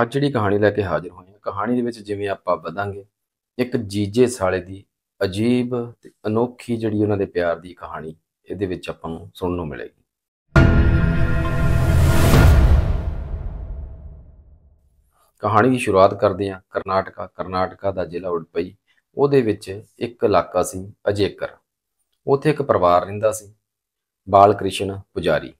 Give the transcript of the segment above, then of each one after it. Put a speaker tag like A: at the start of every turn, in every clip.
A: ਅੱਜ ਜਿਹੜੀ ਕਹਾਣੀ ਲੈ ਕੇ ਹਾਜ਼ਰ ਹੋਏ ਹਾਂ ਕਹਾਣੀ ਦੇ ਵਿੱਚ ਜਿਵੇਂ ਆਪਾਂ ਵਧਾਂਗੇ ਇੱਕ ਜੀਜੇ ਸਾਲੇ ਦੀ ਅਜੀਬ ਤੇ ਅਨੋਖੀ ਜਿਹੜੀ ਉਹਨਾਂ ਦੇ ਪਿਆਰ ਦੀ ਕਹਾਣੀ ਇਹਦੇ ਵਿੱਚ ਆਪਾਂ ਨੂੰ ਸੁਣਨ ਨੂੰ ਮਿਲੇਗੀ ਕਹਾਣੀ ਦੀ ਸ਼ੁਰੂਆਤ ਕਰਦੇ ਹਾਂ ਕਰਨਾਟਕਾ ਕਰਨਾਟਕਾ ਦਾ ਜ਼ਿਲ੍ਹਾ ਉਡਪਈ ਉਹਦੇ ਵਿੱਚ ਇੱਕ ਇਲਾਕਾ ਸੀ ਅਜੇਕਰ ਉੱਥੇ ਇੱਕ ਪਰਿਵਾਰ ਰਹਿੰਦਾ ਸੀ ਬਾਲ ਕ੍ਰਿਸ਼ਨ ਪੁਜਾਰੀ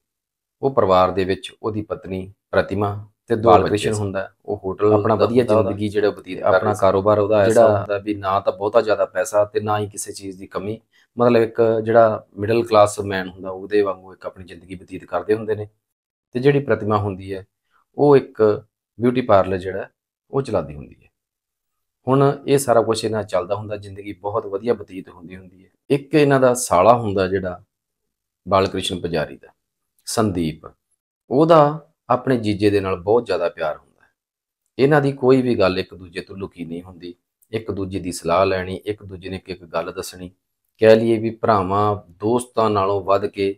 A: ਉਹ ਪਰਿਵਾਰ ਦੇ ਵਿੱਚ ਉਹਦੀ ਪਤਨੀ ਪ੍ਰਤਿਮਾ ਤੇ ਦੋ ਆਪਰੇਸ਼ਨ ਹੁੰਦਾ ਉਹ ਹੋਟਲ ਆਪਣਾ ਵਧੀਆ ਜ਼ਿੰਦਗੀ ਜਿਹੜਾ ਬਤੀਤ ਆਪਣਾ ਕਾਰੋਬਾਰ ਉਹਦਾ ਐਸਾ ਹੁੰਦਾ ਵੀ ਨਾ ਤਾਂ ਬਹੁਤਾ ਜ਼ਿਆਦਾ ਪੈਸਾ ਤੇ ਨਾ ਹੀ ਕਿਸੇ ਚੀਜ਼ ਦੀ ਕਮੀ ਮਤਲਬ ਇੱਕ ਜਿਹੜਾ ਮਿਡਲ ਕਲਾਸ ਮੈਨ ਹੁੰਦਾ ਉਹਦੇ ਵਾਂਗੂ ਇੱਕ ਆਪਣੀ ਜ਼ਿੰਦਗੀ ਬਤੀਤ ਕਰਦੇ ਹੁੰਦੇ ਨੇ ਤੇ ਜਿਹੜੀ ਪ੍ਰਤਿਮਾ ਹੁੰਦੀ ਹੈ ਉਹ ਇੱਕ ਬਿਊਟੀ ਪਾਰਲਰ ਜਿਹੜਾ ਉਹ ਚਲਾਦੀ ਹੁੰਦੀ ਹੈ ਹੁਣ ਇਹ ਸਾਰਾ ਕੁਝ ਇਹਨਾਂ ਚੱਲਦਾ ਹੁੰਦਾ ਜ਼ਿੰਦਗੀ ਬਹੁਤ ਵਧੀਆ ਬਤੀਤ ਹੁੰਦੀ ਹੁੰਦੀ ਹੈ ਇੱਕ ਇਹਨਾਂ ਦਾ ਸਾਲਾ ਹੁੰਦਾ ਜਿਹੜਾ ਬਾਲਕ੍ਰਿਸ਼ਨ ਪੁਜਾਰੀ ਦਾ ਸੰਦੀਪ ਉਹਦਾ ਆਪਣੇ ਜੀਜੇ ਦੇ ਨਾਲ ਬਹੁਤ ਜ਼ਿਆਦਾ ਪਿਆਰ ਹੁੰਦਾ ਹੈ ਇਹਨਾਂ ਦੀ ਕੋਈ ਵੀ ਗੱਲ ਇੱਕ ਦੂਜੇ ਤੋਂ ਲੁਕੀ ਨਹੀਂ ਹੁੰਦੀ ਇੱਕ ਦੂਜੇ ਦੀ ਸਲਾਹ ਲੈਣੀ ਇੱਕ ਦੂਜੇ ਨੇ ਇੱਕ ਗੱਲ ਦੱਸਣੀ ਕਹਿ ਲਈਏ ਵੀ ਭਰਾਵਾਂ ਦੋਸਤਾਂ ਨਾਲੋਂ ਵੱਧ ਕੇ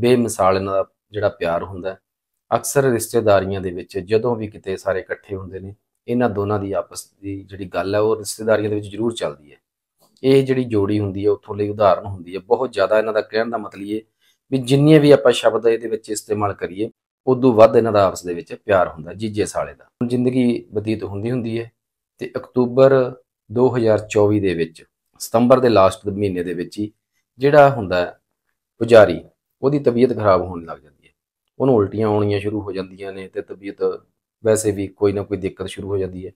A: ਬੇਮਿਸਾਲ ਇਹਨਾਂ ਦਾ ਜਿਹੜਾ ਪਿਆਰ ਹੁੰਦਾ ਹੈ ਅਕਸਰ ਰਿਸ਼ਤੇਦਾਰੀਆਂ ਦੇ ਵਿੱਚ ਜਦੋਂ ਵੀ ਕਿਤੇ ਸਾਰੇ ਇਕੱਠੇ ਹੁੰਦੇ ਨੇ ਇਹਨਾਂ ਦੋਨਾਂ ਦੀ ਆਪਸ ਦੀ ਜਿਹੜੀ ਗੱਲ ਹੈ ਉਹ ਰਿਸ਼ਤੇਦਾਰੀਆਂ ਦੇ ਵਿੱਚ ਜ਼ਰੂਰ ਚੱਲਦੀ ਹੈ ਇਹ ਜਿਹੜੀ ਜੋੜੀ ਹੁੰਦੀ ਹੈ ਉੱਥੋਂ ਲਈ ਉਦਾਹਰਨ ਹੁੰਦੀ ਹੈ ਬਹੁਤ ਜ਼ਿਆਦਾ ਇਹਨਾਂ ਦਾ ਕਹਿਣ ਦਾ ਮਤਲਬ ਇਹ ਵੀ ਜਿੰਨੇ ਵੀ ਆਪਾਂ ਸ਼ਬਦ ਇਹਦੇ ਵਿੱਚ ਇਸਤੇਮਾਲ ਕਰੀਏ ਉਦੋਂ ਵੱਧ ਇਹਨਾਂ ਦਾ ਆਪਸ ਦੇ ਵਿੱਚ ਪਿਆਰ ਹੁੰਦਾ ਜੀਜੇ ਸਾਲੇ ਦਾ ਜ਼ਿੰਦਗੀ ਬਤੀਤ ਹੁੰਦੀ ਹੁੰਦੀ ਹੈ ਤੇ ਅਕਤੂਬਰ 2024 ਦੇ ਵਿੱਚ ਸਤੰਬਰ ਦੇ ਲਾਸਟ ਮਹੀਨੇ ਦੇ ਵਿੱਚ ਹੀ ਜਿਹੜਾ ਹੁੰਦਾ ਪੁਜਾਰੀ ਉਹਦੀ ਤਬੀਅਤ ਖਰਾਬ ਹੋਣ ਲੱਗ ਜਾਂਦੀ ਹੈ ਉਹਨੂੰ ਉਲਟੀਆਂ ਆਉਣੀਆਂ ਸ਼ੁਰੂ ਹੋ ਜਾਂਦੀਆਂ ਨੇ ਤੇ ਤਬੀਅਤ ਵੈਸੇ ਵੀ ਕੋਈ ਨਾ ਕੋਈ ਦਿੱਕਤ ਸ਼ੁਰੂ ਹੋ ਜਾਂਦੀ ਹੈ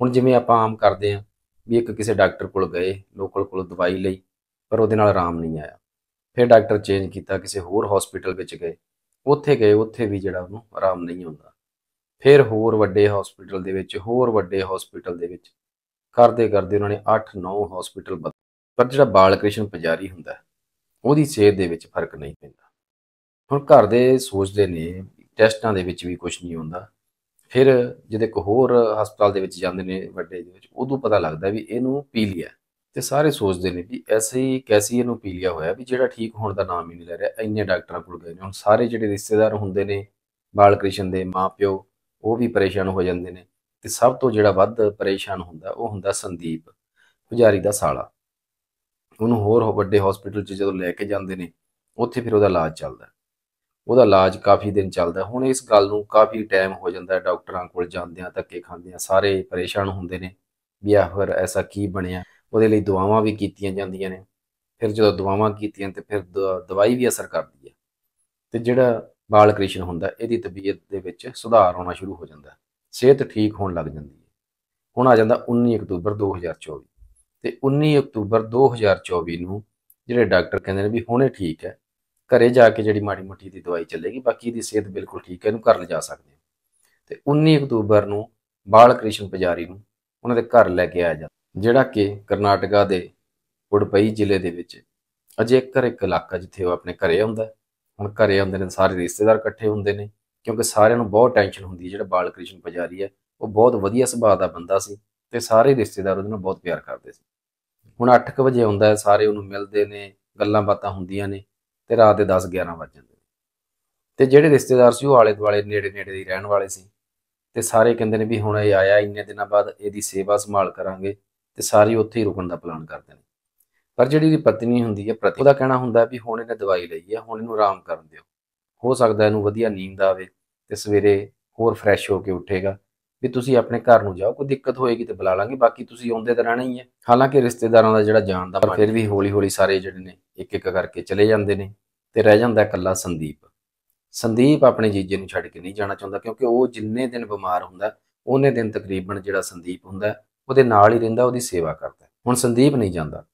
A: ਹੁਣ ਜਿਵੇਂ ਆਪਾਂ ਆਮ ਕਰਦੇ ਆ ਵੀ ਇੱਕ ਕਿਸੇ ਡਾਕਟਰ ਕੋਲ ਗਏ ਲੋਕਲ ਕੋਲ ਦਵਾਈ ਲਈ ਪਰ ਉਹਦੇ ਨਾਲ ਆਰਾਮ ਨਹੀਂ ਆਇਆ ਫਿਰ ਡਾਕਟਰ ਚੇਂਜ ਕੀਤਾ ਕਿਸੇ ਹੋਰ ਹਸਪੀਟਲ ਵਿੱਚ ਗਏ ਉੱਥੇ ਗਏ ਉੱਥੇ ਵੀ ਜਿਹੜਾ ਉਹਨੂੰ ਆਰਾਮ ਨਹੀਂ ਹੁੰਦਾ ਫਿਰ ਹੋਰ ਵੱਡੇ ਹਸਪੀਟਲ ਦੇ ਵਿੱਚ ਹੋਰ ਵੱਡੇ ਹਸਪੀਟਲ ਦੇ ਵਿੱਚ ਕਰਦੇ ਕਰਦੇ ਉਹਨਾਂ ਨੇ 8-9 ਹਸਪੀਟਲ ਪਰ ਜਿਹੜਾ ਬਾਲਕ੍ਰਿਸ਼ਨ ਪੁਜਾਰੀ ਹੁੰਦਾ ਉਹਦੀ ਸਿਹਤ ਦੇ ਵਿੱਚ ਫਰਕ ਨਹੀਂ ਪੈਂਦਾ ਹੁਣ ਘਰ ਦੇ ਸੋਚਦੇ ਨੇ ਟੈਸਟਾਂ ਦੇ ਵਿੱਚ ਵੀ ਕੁਝ ਨਹੀਂ ਹੁੰਦਾ ਫਿਰ ਜਦੋਂ ਇੱਕ ਹੋਰ ਹਸਪਤਾਲ ਦੇ ਵਿੱਚ ਜਾਂਦੇ ਨੇ ਵੱਡੇ ਦੇ ਵਿੱਚ ਉਦੋਂ ਪਤਾ ਲੱਗਦਾ ਵੀ ਇਹਨੂੰ ਪੀ ਲਿਆ ਤੇ ਸਾਰੇ ਸੋਚਦੇ ਨੇ ਵੀ ਐਸੇ ਹੀ ਕੈਸੀ ਇਹਨੂੰ ਲਿਆ ਹੋਇਆ ਵੀ ਜਿਹੜਾ ਠੀਕ ਹੋਣ ਦਾ ਨਾਮ ਹੀ ਨਹੀਂ ਲੈ ਰਿਹਾ ਇੰਨੇ ਡਾਕਟਰਾਂ ਕੋਲ ਗਏ ਨੇ ਹੁਣ ਸਾਰੇ ਜਿਹੜੇ ਰਿਸ਼ਤੇਦਾਰ ਹੁੰਦੇ ਨੇ ਬਾਲ ਕ੍ਰਿਸ਼ਨ ਦੇ ਮਾਪਿਓ ਉਹ ਵੀ ਪਰੇਸ਼ਾਨ ਹੋ ਜਾਂਦੇ ਨੇ ਤੇ ਸਭ ਤੋਂ ਜਿਹੜਾ ਵੱਧ ਪਰੇਸ਼ਾਨ ਹੁੰਦਾ ਉਹ ਹੁੰਦਾ ਸੰਦੀਪ ਪੁਜਾਰੀ ਦਾ ਸਾਲਾ ਉਹਨੂੰ ਹੋਰ ਵੱਡੇ ਹਸਪੀਟਲ 'ਚ ਜਦੋਂ ਲੈ ਕੇ ਜਾਂਦੇ ਨੇ ਉੱਥੇ ਫਿਰ ਉਹਦਾ ਇਲਾਜ ਚੱਲਦਾ ਉਹਦਾ ਇਲਾਜ ਕਾਫੀ ਦਿਨ ਚੱਲਦਾ ਹੁਣ ਇਸ ਗੱਲ ਨੂੰ ਕਾਫੀ ਟਾਈਮ ਹੋ ਜਾਂਦਾ ਡਾਕਟਰਾਂ ਕੋਲ ਜਾਂਦਿਆਂ ਧੱਕੇ ਖਾਂਦਿਆਂ ਸਾਰੇ ਪਰੇਸ਼ਾਨ ਹੁੰਦੇ ਨੇ ਵੀ ਆਹ ਫਿਰ ਐਸਾ ਕੀ ਬਣਿਆ ਉਹਦੇ ਲਈ ਦੁਆਵਾਂ ਵੀ ਕੀਤੀਆਂ ਜਾਂਦੀਆਂ ਨੇ ਫਿਰ ਜਦੋਂ ਦੁਆਵਾਂ ਕੀਤੀਆਂ ਤੇ ਫਿਰ ਦਵਾਈ ਵੀ ਅਸਰ ਕਰਦੀ ਹੈ ਤੇ ਜਿਹੜਾ ਬਾਲ ਕ੍ਰਿਸ਼ਨ ਹੁੰਦਾ ਇਹਦੀ ਤਬੀਅਤ ਦੇ ਵਿੱਚ ਸੁਧਾਰ ਆਉਣਾ ਸ਼ੁਰੂ ਹੋ ਜਾਂਦਾ ਸਿਹਤ ਠੀਕ ਹੋਣ ਲੱਗ ਜਾਂਦੀ ਹੈ ਹੁਣ ਆ ਜਾਂਦਾ 19 ਅਕਤੂਬਰ 2024 ਤੇ 19 ਅਕਤੂਬਰ 2024 ਨੂੰ ਜਿਹੜੇ ਡਾਕਟਰ ਕਹਿੰਦੇ ਨੇ ਵੀ ਹੁਣੇ ਠੀਕ ਹੈ ਘਰੇ ਜਾ ਕੇ ਜਿਹੜੀ ਮਾੜੀ ਮੋਟੀ ਦੀ ਦਵਾਈ ਚੱਲੇਗੀ ਬਾਕੀ ਦੀ ਸਿਹਤ ਬਿਲਕੁਲ ਠੀਕ ਹੈ ਇਹਨੂੰ ਘਰ ਲਿਜਾ ਸਕਦੇ ਤੇ 19 ਅਕਤੂਬਰ ਨੂੰ ਬਾਲ ਕ੍ਰਿਸ਼ਨ ਪੁਜਾਰੀ ਨੂੰ ਉਹਨਾਂ ਦੇ ਘਰ ਲੈ ਕੇ ਆਇਆ ਜਾਂਦਾ ਜਿਹੜਾ ਕਿ ਕਰਨਾਟਕਾ ਦੇ ਉੜਪਈ ਜ਼ਿਲ੍ਹੇ ਦੇ ਵਿੱਚ ਅਜੇ ਘਰ ਇੱਕ ਇਲਾਕਾ ਜਿੱਥੇ ਉਹ ਆਪਣੇ ਘਰੇ ਹੁੰਦਾ ਹੁਣ ਘਰੇ ਹੁੰਦੇ ਨੇ ਸਾਰੇ ਰਿਸ਼ਤੇਦਾਰ ਇਕੱਠੇ ਹੁੰਦੇ ਨੇ ਕਿਉਂਕਿ ਸਾਰਿਆਂ ਨੂੰ ਬਹੁਤ ਟੈਨਸ਼ਨ ਹੁੰਦੀ ਹੈ ਜਿਹੜਾ ਬਾਲ ਕ੍ਰਿਸ਼ਨ ਪੁਜਾਰੀ ਹੈ ਉਹ ਬਹੁਤ ਵਧੀਆ ਸੁਭਾਅ ਦਾ ਬੰਦਾ ਸੀ ਤੇ ਸਾਰੇ ਰਿਸ਼ਤੇਦਾਰ ਉਹਦੇ ਨਾਲ ਬਹੁਤ ਪਿਆਰ ਕਰਦੇ ਸੀ ਹੁਣ 8:00 ਵਜੇ ਹੁੰਦਾ ਹੈ ਸਾਰੇ ਉਹਨੂੰ ਮਿਲਦੇ ਨੇ ਗੱਲਾਂ ਬਾਤਾਂ ਹੁੰਦੀਆਂ ਨੇ ਤੇ ਰਾਤ ਦੇ 10 11 ਵਜ ਜਾਂਦੇ ਨੇ ਤੇ ਜਿਹੜੇ ਰਿਸ਼ਤੇਦਾਰ ਸੀ ਉਹ ਆਲੇ ਦੁਆਲੇ ਨੇੜੇ ਨੇੜੇ ਦੇ ਰਹਿਣ ਵਾਲੇ ਸੀ ਤੇ ਸਾਰੇ ਕਹਿੰਦੇ ਨੇ ਵੀ ਹੁਣ ਇਹ ਆਇਆ ਇੰਨੇ ਦਿਨਾਂ ਬਾਅਦ ਇਹਦੀ ਸੇਵਾ ਸੰਭਾਲ ਕਰਾਂਗੇ ਤੇ ਸਾਰੇ ਉੱਥੇ ਹੀ ਰੁਕਣ ਦਾ ਪਲਾਨ ਕਰਦੇ ਨੇ ਪਰ ਜਿਹੜੀ ਦੀ ਪਤਨੀ ਹੁੰਦੀ ਹੈ ਪ੍ਰਤੀ ਉਹਦਾ ਕਹਿਣਾ ਹੁੰਦਾ ਵੀ ਹੁਣ ਇਹਨੇ ਦਵਾਈ ਲਈ ਹੈ ਹੁਣ ਇਹਨੂੰ ਆਰਾਮ ਕਰਨ ਦਿਓ ਹੋ ਸਕਦਾ ਇਹਨੂੰ ਵਧੀਆ ਨੀਂਦ ਆਵੇ ਤੇ ਸਵੇਰੇ ਹੋਰ ਫਰੈਸ਼ ਹੋ ਕੇ ਉੱਠੇਗਾ ਵੀ ਤੁਸੀਂ ਆਪਣੇ ਘਰ ਨੂੰ ਜਾਓ ਕੋਈ ਦਿੱਕਤ ਹੋਏਗੀ ਤੇ ਬੁਲਾ ਲਾਂਗੇ ਬਾਕੀ ਤੁਸੀਂ ਆਉਂਦੇ ਤਾਂ ਰਹਿਣਾ ਹੀ ਹੈ ਹਾਲਾਂਕਿ ਰਿਸ਼ਤੇਦਾਰਾਂ ਦਾ ਜਿਹੜਾ ਜਾਣਦਾ ਪਰ ਫਿਰ ਵੀ ਹੌਲੀ-ਹੌਲੀ ਸਾਰੇ ਜਿਹੜੇ ਨੇ ਇੱਕ ਇੱਕ ਕਰਕੇ ਚਲੇ ਜਾਂਦੇ ਨੇ ਤੇ ਰਹਿ ਜਾਂਦਾ ਇਕੱਲਾ ਸੰਦੀਪ ਸੰਦੀਪ ਆਪਣੇ ਜੀਜੇ ਨੂੰ ਛੱਡ ਕੇ ਨਹੀਂ ਜਾਣਾ ਚਾਹੁੰਦਾ ਕਿਉਂਕਿ ਉਹ ਜਿੰਨੇ ਦਿਨ ਬਿਮਾਰ ਹੁੰਦਾ ਉਹਨੇ ਦਿਨ ਤਕਰੀਬਨ ਜਿਹੜਾ ਸੰਦੀਪ ਹੁੰਦਾ ਉਹਦੇ ਨਾਲ ਹੀ ਰਹਿੰਦਾ ਉਹਦੀ ਸੇਵਾ ਕਰਦਾ ਹੁਣ ਸੰਦੀਪ ਨਹੀਂ ਜਾਂਦਾ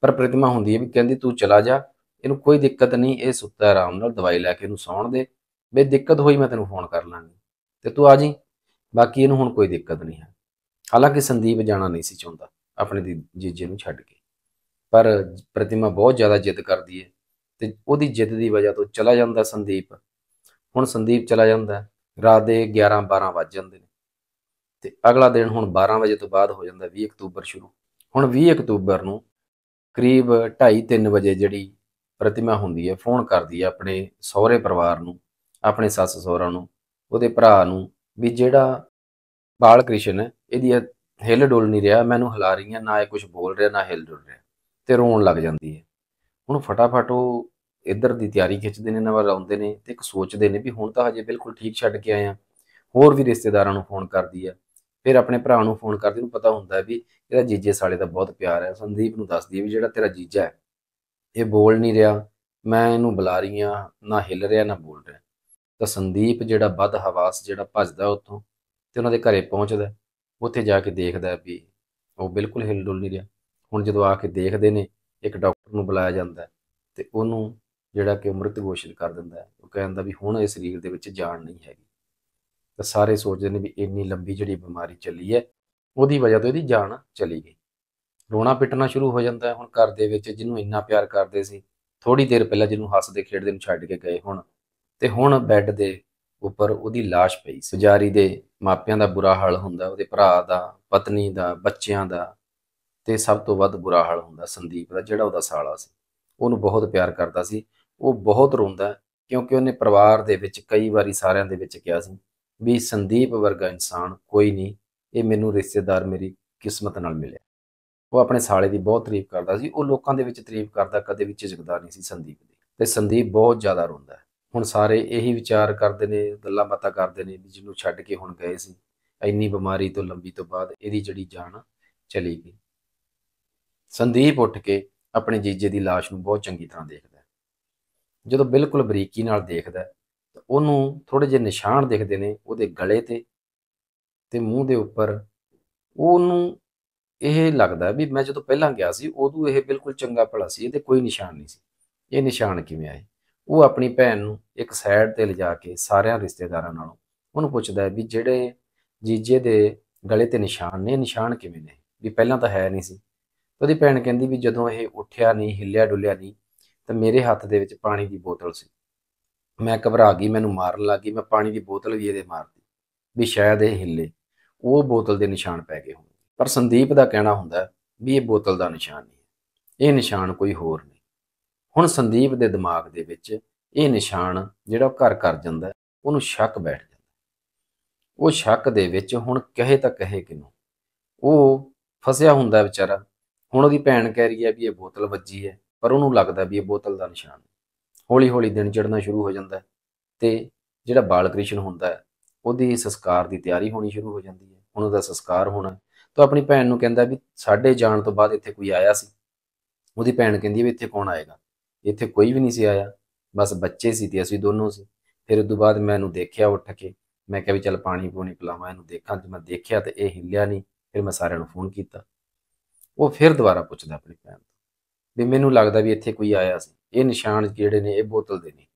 A: ਪਰ ਪ੍ਰਤਿਮਾ ਹੁੰਦੀ ਹੈ ਵੀ ਕਹਿੰਦੀ ਤੂੰ ਚਲਾ ਜਾ ਇਹਨੂੰ ਕੋਈ ਦਿੱਕਤ ਨਹੀਂ ਇਹ ਸੁੱਤਾ ਆਰਾਮ ਨਾਲ ਦਵਾਈ ਲੈ ਕੇ ਇਹਨੂੰ ਸੌਣ ਦੇ ਬੇ ਦਿੱਕਤ ਹੋਈ ਮੈਂ ਤੈਨੂੰ ਫੋਨ ਕਰ ਲਾਂਗੀ ਤੇ ਤੂੰ ਆ ਜੀ ਬਾਕੀ ਇਹਨੂੰ ਹੁਣ ਕੋਈ ਦਿੱਕਤ ਨਹੀਂ ਹੈ ਹਾਲਾਂਕਿ ਸੰਦੀਪ ਜਾਣਾ ਨਹੀਂ ਸੀ ਚਾਹੁੰਦਾ ਆਪਣੇ ਦੀ ਜੀਜੇ ਨੂੰ ਛੱਡ ਕੇ ਪਰ ਪ੍ਰਤਿਮਾ ਬਹੁਤ ਜ਼ਿਆਦਾ ਜਿੱਦ ਕਰਦੀ ਹੈ ਤੇ ਉਹਦੀ ਜਿੱਦ ਦੀ ਵਜ੍ਹਾ ਤੋਂ ਚਲਾ ਜਾਂਦਾ ਸੰਦੀਪ ਹੁਣ ਸੰਦੀਪ ਚਲਾ ਜਾਂਦਾ ਰਾਤ ਦੇ 11 12 ਵਜੇ ਜਾਂਦੇ ਨੇ ਤੇ ਅਗਲਾ ਦਿਨ ਹੁਣ 12 ਵਜੇ ਤੋਂ ਬਾਅਦ ਹੋ ਜਾਂਦਾ 20 ਅਕਤੂਬਰ ਸ਼ੁਰੂ ਹੁਣ 20 ਅਕਤੂਬਰ ਨੂੰ ਕਰੀਬ 2:30-3 ਵਜੇ ਜਿਹੜੀ ਪ੍ਰਤਿਮਾ ਹੁੰਦੀ ਹੈ ਫੋਨ ਕਰਦੀ ਹੈ ਆਪਣੇ ਸਹੁਰੇ ਪਰਿਵਾਰ ਨੂੰ ਆਪਣੇ ਸੱਸ ਸਹੁਰਾ ਨੂੰ ਉਹਦੇ ਭਰਾ ਨੂੰ ਵੀ ਜਿਹੜਾ ਬਾਲ ਕ੍ਰਿਸ਼ਨ ਹੈ ਇਹਦੀ ਹਿਲ ਡੁੱਲ ਨਹੀਂ ਰਿਹਾ ਮੈਨੂੰ ਹਿਲਾ ਰਹੀਆਂ ਨਾ ਇਹ ਕੁਝ ਬੋਲ ਰਿਹਾ ਨਾ ਹਿਲ ਡੁੱਲ ਰਿਹਾ ਤੇ ਰੋਣ ਲੱਗ ਜਾਂਦੀ ਹੈ ਹੁਣ ਫਟਾਫਟ ਉਹ ਇੱਧਰ ਦੀ ਤਿਆਰੀ ਖਿੱਚਦੇ ਨੇ ਨਵਾਂ ਰੌਂਦੇ ਨੇ ਤੇ ਇੱਕ ਸੋਚਦੇ ਨੇ ਵੀ ਹੁਣ ਤਾਂ ਹਜੇ ਬਿਲਕੁਲ ਠੀਕ ਛੱਡ ਕੇ ਆਏ ਆ ਹੋਰ ਵੀ ਰਿਸ਼ਤੇਦਾਰਾਂ ਨੂੰ ਫੋਨ ਕਰਦੀ ਆ ਫਿਰ ਆਪਣੇ ਭਰਾ ਨੂੰ ਫੋਨ ਕਰਦੀ ਨੂੰ ਪਤਾ ਹੁੰਦਾ ਵੀ ਇਹਦਾ ਜੀਜੇ ਸਾਲੇ ਦਾ ਬਹੁਤ ਪਿਆਰ ਹੈ ਸੰਦੀਪ ਨੂੰ ਦੱਸਦੀ ਹੈ ਵੀ ਜਿਹੜਾ ਤੇਰਾ ਜੀਜਾ ਹੈ ਇਹ ਬੋਲ ਨਹੀਂ ਰਿਹਾ ਮੈਂ ਇਹਨੂੰ ਬੁਲਾ ਰਹੀ ਆ ਨਾ ਹਿੱਲ ਰਿਹਾ ਨਾ ਬੋਲ ਰਿਹਾ ਤਾਂ ਸੰਦੀਪ ਜਿਹੜਾ ਵੱਧ ਹਵਾਸ ਜਿਹੜਾ ਭੱਜਦਾ ਉੱਥੋਂ ਤੇ ਉਹਨਾਂ ਦੇ ਘਰੇ ਪਹੁੰਚਦਾ ਉੱਥੇ ਜਾ ਕੇ ਦੇਖਦਾ ਵੀ ਉਹ ਬਿਲਕੁਲ ਡੁੱਲ ਨਹੀਂ ਰਿਹਾ ਹੁਣ ਜਦੋਂ ਆ ਕੇ ਦੇਖਦੇ ਨੇ ਇੱਕ ਡਾਕਟਰ ਨੂੰ ਬੁਲਾਇਆ ਜਾਂਦਾ ਤੇ ਉਹਨੂੰ ਜਿਹੜਾ ਕਿ ਮ੍ਰਿਤ ਘੋਸ਼ਿਤ ਕਰ ਦਿੰਦਾ ਉਹ ਕਹਿੰਦਾ ਵੀ ਹੁਣ ਇਸ ਸਰੀਰ ਦੇ ਵਿੱਚ ਜਾਨ ਨਹੀਂ ਹੈਗੀ ਤਾਂ ਸਾਰੇ ਸੋਚਦੇ ਨੇ ਵੀ ਇੰਨੀ ਲੰਬੀ ਜਿਹੜੀ ਬਿਮਾਰੀ ਚੱਲੀ ਹੈ ਉਹਦੀ ਵਜ੍ਹਾ ਤੋਂ ਇਹਦੀ ਜਾਨ ਚਲੀ ਗਈ ਰੋਣਾ ਪਿੱਟਣਾ ਸ਼ੁਰੂ ਹੋ ਜਾਂਦਾ ਹੁਣ ਘਰ ਦੇ ਵਿੱਚ ਜਿਹਨੂੰ ਇੰਨਾ ਪਿਆਰ ਕਰਦੇ ਸੀ ਥੋੜੀ ਦੇਰ ਪਹਿਲਾਂ ਜਿਹਨੂੰ ਹੱਸਦੇ ਖੇਡਦੇ ਨੂੰ ਛੱਡ ਕੇ ਗਏ ਹੁਣ ਤੇ ਹੁਣ ਬੈੱਡ ਦੇ ਉੱਪਰ ਉਹਦੀ লাশ ਪਈ ਸੁਜਾਰੀ ਦੇ ਮਾਪਿਆਂ ਦਾ ਬੁਰਾ ਹਾਲ ਹੁੰਦਾ ਉਹਦੇ ਭਰਾ ਦਾ ਪਤਨੀ ਦਾ ਬੱਚਿਆਂ ਦਾ ਤੇ ਸਭ ਤੋਂ ਵੱਧ ਬੁਰਾ ਹਾਲ ਹੁੰਦਾ ਸੰਦੀਪ ਦਾ ਜਿਹੜਾ ਉਹਦਾ ਸਾਲਾ ਸੀ ਉਹਨੂੰ ਬਹੁਤ ਪਿਆਰ ਕਰਦਾ ਸੀ ਉਹ ਬਹੁਤ ਰੋਂਦਾ ਕਿਉਂਕਿ ਉਹਨੇ ਪਰਿਵਾਰ ਦੇ ਵਿੱਚ ਕਈ ਵਾਰੀ ਸਾਰਿਆਂ ਦੇ ਵਿੱਚ ਕਿਹਾ ਸੀ ਵੀ ਸੰਦੀਪ ਵਰਗਾ ਇਨਸਾਨ ਕੋਈ ਨਹੀਂ ਇਹ ਮੈਨੂੰ ਰਿਸ਼ਤੇਦਾਰ ਮੇਰੀ ਕਿਸਮਤ ਨਾਲ ਮਿਲਿਆ ਉਹ ਆਪਣੇ ਸਾਲੇ ਦੀ ਬਹੁਤ ਤਾਰੀਫ ਕਰਦਾ ਸੀ ਉਹ ਲੋਕਾਂ ਦੇ ਵਿੱਚ ਤਾਰੀਫ ਕਰਦਾ ਕਦੇ ਵੀ ਝਿਜਕਦਾ ਨਹੀਂ ਸੀ ਸੰਦੀਪ ਦੀ ਤੇ ਸੰਦੀਪ ਬਹੁਤ ਜ਼ਿਆਦਾ ਰੋਂਦਾ ਹੈ ਹੁਣ ਸਾਰੇ ਇਹੀ ਵਿਚਾਰ ਕਰਦੇ ਨੇ ਗੱਲਾਂ ਬਾਤਾਂ ਕਰਦੇ ਨੇ ਵੀ ਜਿਹਨੂੰ ਛੱਡ ਕੇ ਹੁਣ ਗਏ ਸੀ ਇੰਨੀ ਬਿਮਾਰੀ ਤੋਂ ਲੰਬੀ ਤੋਂ ਬਾਅਦ ਇਹਦੀ ਜੜੀ ਜਾਨ ਚਲੀ ਗਈ ਸੰਦੀਪ ਉੱਠ ਕੇ ਆਪਣੇ ਜੀਜੇ ਦੀ লাশ ਨੂੰ ਬਹੁਤ ਚੰਗੀ ਤਰ੍ਹਾਂ ਦੇਖਦਾ ਜਦੋਂ ਬਿਲਕੁਲ ਬਰੀਕੀ ਨਾਲ ਦੇਖਦਾ ਉਹਨੂੰ ਥੋੜੇ ਜਿਹੇ ਨਿਸ਼ਾਨ ਦਿਖਦੇ ਨੇ ਉਹਦੇ ਗਲੇ ਤੇ ਤੇ ਮੂੰਹ ਦੇ ਉੱਪਰ ਉਹਨੂੰ ਇਹ ਲੱਗਦਾ ਵੀ ਮੈਂ ਜਦੋਂ ਪਹਿਲਾਂ ਗਿਆ ਸੀ ਉਦੋਂ ਇਹ ਬਿਲਕੁਲ ਚੰਗਾ ਭਲਾ ਸੀ ਇਹਦੇ ਕੋਈ ਨਿਸ਼ਾਨ ਨਹੀਂ ਸੀ ਇਹ ਨਿਸ਼ਾਨ ਕਿਵੇਂ ਆਏ ਉਹ ਆਪਣੀ ਭੈਣ ਨੂੰ ਇੱਕ ਸਾਈਡ ਤੇ ਲਿਜਾ ਕੇ ਸਾਰਿਆਂ ਰਿਸ਼ਤੇਦਾਰਾਂ ਨਾਲੋਂ ਉਹਨੂੰ ਪੁੱਛਦਾ ਵੀ ਜਿਹੜੇ ਜੀਜੇ ਦੇ ਗਲੇ ਤੇ ਨਿਸ਼ਾਨ ਨੇ ਨਿਸ਼ਾਨ ਕਿਵੇਂ ਨੇ ਵੀ ਪਹਿਲਾਂ ਤਾਂ ਹੈ ਨਹੀਂ ਸੀ ਉਹਦੀ ਭੈਣ ਕਹਿੰਦੀ ਵੀ ਜਦੋਂ ਇਹ ਉੱਠਿਆ ਨਹੀਂ ਹਿੱਲਿਆ ਡੁੱਲਿਆ ਨਹੀਂ ਤਾਂ ਮੇਰੇ ਹੱਥ ਦੇ ਵਿੱਚ ਪਾਣੀ ਦੀ ਬੋਤਲ ਸੀ ਮੈਂ ਘਬਰਾ ਗਈ ਮੈਨੂੰ ਮਾਰਨ ਲੱਗੀ ਮੈਂ ਪਾਣੀ ਦੀ ਬੋਤਲ ਵੀ ਇਹਦੇ ਮਾਰਦੀ ਵੀ ਸ਼ਾਇਦ ਇਹ ਹਿੱਲੇ ਉਹ ਬੋਤਲ ਦੇ ਨਿਸ਼ਾਨ ਪੈ ਗਏ ਹੋਣਗੇ ਪਰ ਸੰਦੀਪ ਦਾ ਕਹਿਣਾ ਹੁੰਦਾ ਵੀ ਇਹ ਬੋਤਲ ਦਾ ਨਿਸ਼ਾਨ ਨਹੀਂ ਇਹ ਨਿਸ਼ਾਨ ਕੋਈ ਹੋਰ ਨਹੀਂ ਹੁਣ ਸੰਦੀਪ ਦੇ ਦਿਮਾਗ ਦੇ ਵਿੱਚ ਇਹ ਨਿਸ਼ਾਨ ਜਿਹੜਾ ਘਰ ਕਰ ਜਾਂਦਾ ਉਹਨੂੰ ਸ਼ੱਕ ਬੈਠ ਜਾਂਦਾ ਉਹ ਸ਼ੱਕ ਦੇ ਵਿੱਚ ਹੁਣ ਕਹੇ ਤਾਂ ਕਹੇ ਕਿਨੂੰ ਉਹ ਫਸਿਆ ਹੁੰਦਾ ਵਿਚਾਰਾ ਹੁਣ ਉਹਦੀ ਭੈਣ ਕਹਿ ਰਹੀ ਹੈ ਵੀ ਇਹ ਬੋਤਲ ਵੱਜੀ ਹੈ ਪਰ ਉਹਨੂੰ ਲੱਗਦਾ ਵੀ ਇਹ ਬੋਤਲ ਦਾ ਨਿਸ਼ਾਨ ਹੌਲੀ-ਹੌਲੀ ਦਿਨ ਚੜਨਾ ਸ਼ੁਰੂ ਹੋ ਜਾਂਦਾ ਤੇ ਜਿਹੜਾ ਬਾਲ ਕ੍ਰਿਸ਼ਨ ਹੁੰਦਾ ਉਹਦੀ ਸੰਸਕਾਰ ਦੀ ਤਿਆਰੀ ਹੋਣੀ ਸ਼ੁਰੂ ਹੋ ਜਾਂਦੀ ਹੈ ਉਹਨਾਂ ਦਾ ਸੰਸਕਾਰ ਹੋਣਾ ਤਾਂ ਆਪਣੀ ਭੈਣ ਨੂੰ ਕਹਿੰਦਾ ਵੀ ਸਾਡੇ ਜਾਣ ਤੋਂ ਬਾਅਦ ਇੱਥੇ ਕੋਈ ਆਇਆ ਸੀ ਉਹਦੀ ਭੈਣ ਕਹਿੰਦੀ ਵੀ ਇੱਥੇ ਕੌਣ ਆਏਗਾ ਇੱਥੇ ਕੋਈ ਵੀ ਨਹੀਂ ਸੀ ਆਇਆ ਬਸ ਬੱਚੇ ਸੀ ਤੇ ਅਸੀਂ ਦੋਨੋਂ ਸੀ ਫਿਰ ਉਸ ਤੋਂ ਬਾਅਦ ਮੈਂ ਇਹਨੂੰ ਦੇਖਿਆ ਉੱਠ ਕੇ ਮੈਂ ਕਿਹਾ ਵੀ ਚੱਲ ਪਾਣੀ ਪੂਣੀ ਪਿਲਾਵਾਂ ਇਹਨੂੰ ਦੇਖਾਂ ਤੇ ਮੈਂ ਦੇਖਿਆ ਤੇ ਇਹ ਹਿੱਲਿਆ ਨਹੀਂ ਫਿਰ ਮੈਂ ਸਾਰਿਆਂ ਨੂੰ ਫੋਨ ਕੀਤਾ ਉਹ ਫਿਰ ਦੁਬਾਰਾ ਪੁੱਛਦਾ ਆਪਣੀ ਭੈਣ ਤੋਂ ਵੀ ਮੈਨੂੰ ਲੱਗਦਾ ਵੀ ਇੱਥੇ ਕੋਈ ਆਇਆ ਸੀ ਇਹ ਨਿਸ਼ਾਨ ਜਿਹੜੇ ਨੇ ਇਹ ਬੋਤਲ ਦੇ ਨੇ